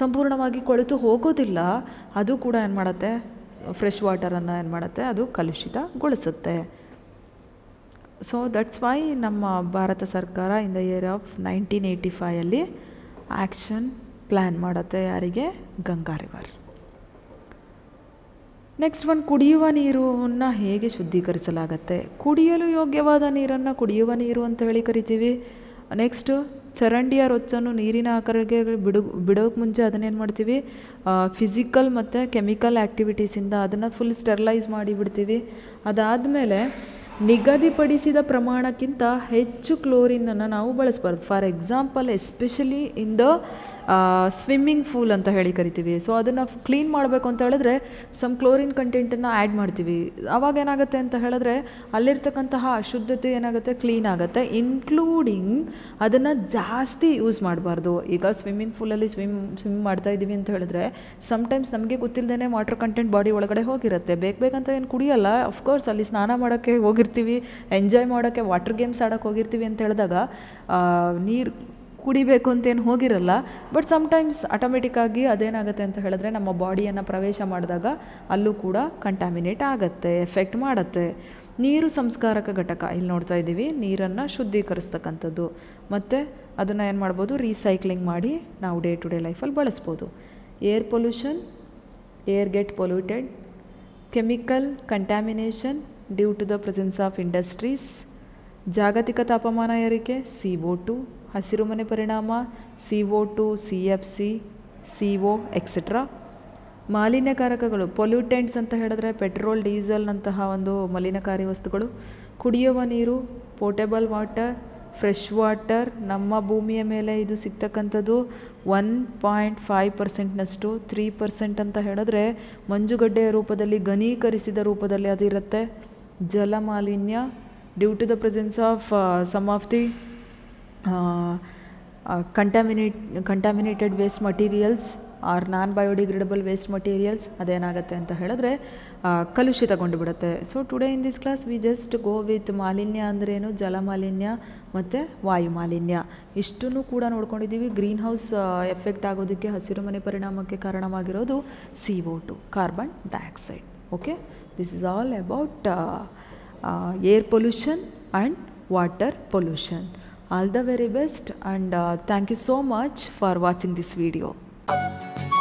ಸಂಪೂರ್ಣವಾಗಿ ಕೊಳೆತು ಹೋಗೋದಿಲ್ಲ ಅದು ಕೂಡ ಏನು ಮಾಡುತ್ತೆ ಫ್ರೆಶ್ ವಾಟರನ್ನು ಏನು ಮಾಡುತ್ತೆ ಅದು ಕಲುಷಿತಗೊಳಿಸುತ್ತೆ ಸೊ ದಟ್ಸ್ ವೈ ನಮ್ಮ ಭಾರತ ಸರ್ಕಾರ in the year of nineteen eighty ಫೈಯಲ್ಲಿ ಆ್ಯಕ್ಷನ್ ಪ್ಲ್ಯಾನ್ ಮಾಡುತ್ತೆ ಯಾರಿಗೆ ಗಂಗಾ ರಿವರ್ ನೆಕ್ಸ್ಟ್ ಒಂದು ಕುಡಿಯುವ ನೀರನ್ನು ಹೇಗೆ ಶುದ್ಧೀಕರಿಸಲಾಗತ್ತೆ ಕುಡಿಯಲು ಯೋಗ್ಯವಾದ ನೀರನ್ನು ಕುಡಿಯುವ ನೀರು ಅಂತ ಹೇಳಿ ಕರಿತೀವಿ ನೆಕ್ಸ್ಟು ಚರಂಡಿಯ ರೊಚ್ಚನ್ನು ನೀರಿನ ಆಕರಗೆ ಬಿಡು ಬಿಡೋಕ್ಕೆ ಮುಂಚೆ ಅದನ್ನೇನು ಮಾಡ್ತೀವಿ ಫಿಸಿಕಲ್ ಮತ್ತು ಕೆಮಿಕಲ್ ಆ್ಯಕ್ಟಿವಿಟೀಸಿಂದ ಅದನ್ನು ಫುಲ್ ಸ್ಟೆರ್ಲೈಸ್ ಮಾಡಿಬಿಡ್ತೀವಿ ಅದಾದಮೇಲೆ ನಿಗದಿಪಡಿಸಿದ ಪ್ರಮಾಣಕ್ಕಿಂತ ಹೆಚ್ಚು ಕ್ಲೋರಿನನ್ನು ನಾವು ಬಳಸ್ಬಾರ್ದು for example especially in the swimming pool ಅಂತ ಹೇಳಿ ಕರಿತೀವಿ ಸೊ ಅದನ್ನು ಕ್ಲೀನ್ ಮಾಡಬೇಕು ಅಂತ ಹೇಳಿದ್ರೆ ಸಮ್ ಕ್ಲೋರಿನ್ ಕಂಟೆಂಟನ್ನು ಆ್ಯಡ್ ಮಾಡ್ತೀವಿ ಅವಾಗ ಏನಾಗುತ್ತೆ ಅಂತ ಹೇಳಿದ್ರೆ ಅಲ್ಲಿರ್ತಕ್ಕಂತಹ ಅಶುದ್ಧತೆ ಏನಾಗುತ್ತೆ ಕ್ಲೀನ್ ಆಗುತ್ತೆ ಇನ್ಕ್ಲೂಡಿಂಗ್ ಅದನ್ನು ಜಾಸ್ತಿ ಯೂಸ್ ಮಾಡಬಾರ್ದು ಈಗ ಸ್ವಿಮ್ಮಿಂಗ್ ಫೂಲಲ್ಲಿ ಸ್ವಿಮ್ ಸ್ವಿಮ್ ಮಾಡ್ತಾ ಇದ್ದೀವಿ ಅಂತ ಹೇಳಿದ್ರೆ ಸಮ್ಟೈಮ್ಸ್ ನಮಗೆ ಗೊತ್ತಿಲ್ಲದೇ ವಾಟರ್ ಕಂಟೆಂಟ್ ಬಾಡಿ ಒಳಗಡೆ ಹೋಗಿರುತ್ತೆ ಬೇಕು ಬೇಕಂತ ಏನು ಕುಡಿಯಲ್ಲ ಅಫ್ಕೋರ್ಸ್ ಅಲ್ಲಿ ಸ್ನಾನ ಮಾಡೋಕ್ಕೆ ಹೋಗಿರ್ತೀವಿ ಎಂಜಾಯ್ ಮಾಡೋಕ್ಕೆ ವಾಟರ್ ಗೇಮ್ಸ್ ಆಡೋಕ್ಕೆ ಹೋಗಿರ್ತೀವಿ ಅಂತ ಹೇಳಿದಾಗ ನೀರು ಕುಡಿಬೇಕು ಅಂತೇನು ಹೋಗಿರಲ್ಲ ಬಟ್ ಸಮ್ಟೈಮ್ಸ್ ಆಟೋಮೆಟಿಕ್ಕಾಗಿ ಅದೇನಾಗುತ್ತೆ ಅಂತ ಹೇಳಿದ್ರೆ ನಮ್ಮ ಬಾಡಿಯನ್ನು ಪ್ರವೇಶ ಮಾಡಿದಾಗ ಅಲ್ಲೂ ಕೂಡ ಕಂಟಾಮಿನೇಟ್ ಆಗುತ್ತೆ ಎಫೆಕ್ಟ್ ಮಾಡುತ್ತೆ ನೀರು ಸಂಸ್ಕಾರಕ ಘಟಕ ಇಲ್ಲಿ ನೋಡ್ತಾ ಇದ್ದೀವಿ ನೀರನ್ನು ಶುದ್ಧೀಕರಿಸ್ತಕ್ಕಂಥದ್ದು ಮತ್ತು ಅದನ್ನು ಏನು ಮಾಡ್ಬೋದು ರೀಸೈಕ್ಲಿಂಗ್ ಮಾಡಿ ನಾವು ಡೇ ಟು ಡೇ ಲೈಫಲ್ಲಿ ಬಳಸ್ಬೋದು air pollution air get polluted chemical contamination due to the presence of industries ಜಾಗತಿಕ ತಾಪಮಾನ ಏರಿಕೆ ಸಿ ಒ ಟು ಹಸಿರುಮನೆ ಪರಿಣಾಮ C O two C F C C O etcetera ಮಾಲಿನ್ಯಕಾರಕಗಳು ಪೊಲ್ಯೂಟೆಂಟ್ಸ್ ಅಂತ ಹೇಳಿದ್ರೆ ಪೆಟ್ರೋಲ್ ಡೀಸೆಲ್ನಂತಹ ಒಂದು ಮಲಿನಕಾರಿ ವಸ್ತುಗಳು ಕುಡಿಯುವ ನೀರು ಪೋರ್ಟೇಬಲ್ ವಾಟರ್ ಫ್ರೆಶ್ ವಾಟರ್ ನಮ್ಮ ಭೂಮಿಯ ಮೇಲೆ ಇದು ಸಿಗ್ತಕ್ಕಂಥದ್ದು ಒನ್ ಪಾಯಿಂಟ್ ಫೈವ್ ಪರ್ಸೆಂಟ್ನಷ್ಟು ತ್ರೀ ಪರ್ಸೆಂಟ್ ಅಂತ ಹೇಳಿದ್ರೆ ಮಂಜುಗಡ್ಡೆಯ ರೂಪದಲ್ಲಿ ಘನೀಕರಿಸಿದ ರೂಪದಲ್ಲಿ ಅದಿರುತ್ತೆ ಜಲ ಮಾಲಿನ್ಯ due to the presence of some of the contaminate contaminated waste materials or non biodegradable waste materials ಅದೇನಾಗುತ್ತೆ ಅಂತ ಹೇಳಿದ್ರೆ ಕಲುಷಿತಗೊಂಡು ಬಿಡುತ್ತೆ so today in this class we just go with ಮಾಲಿನ್ಯ ಅಂದ್ರೇನು ಜಲಮಾಲಿನ್ಯ ಮತ್ತು ವಾಯು ಮಾಲಿನ್ಯ ಇಷ್ಟನ್ನು ಕೂಡ ನೋಡ್ಕೊಂಡಿದ್ದೀವಿ ಗ್ರೀನ್ ಹೌಸ್ ಎಫೆಕ್ಟ್ ಆಗೋದಕ್ಕೆ ಹಸಿರು ಮನೆ ಪರಿಣಾಮಕ್ಕೆ ಕಾರಣವಾಗಿರೋದು C O two carbon dioxide okay this is all about air pollution and water pollution all the very best and uh, thank you so much for watching this video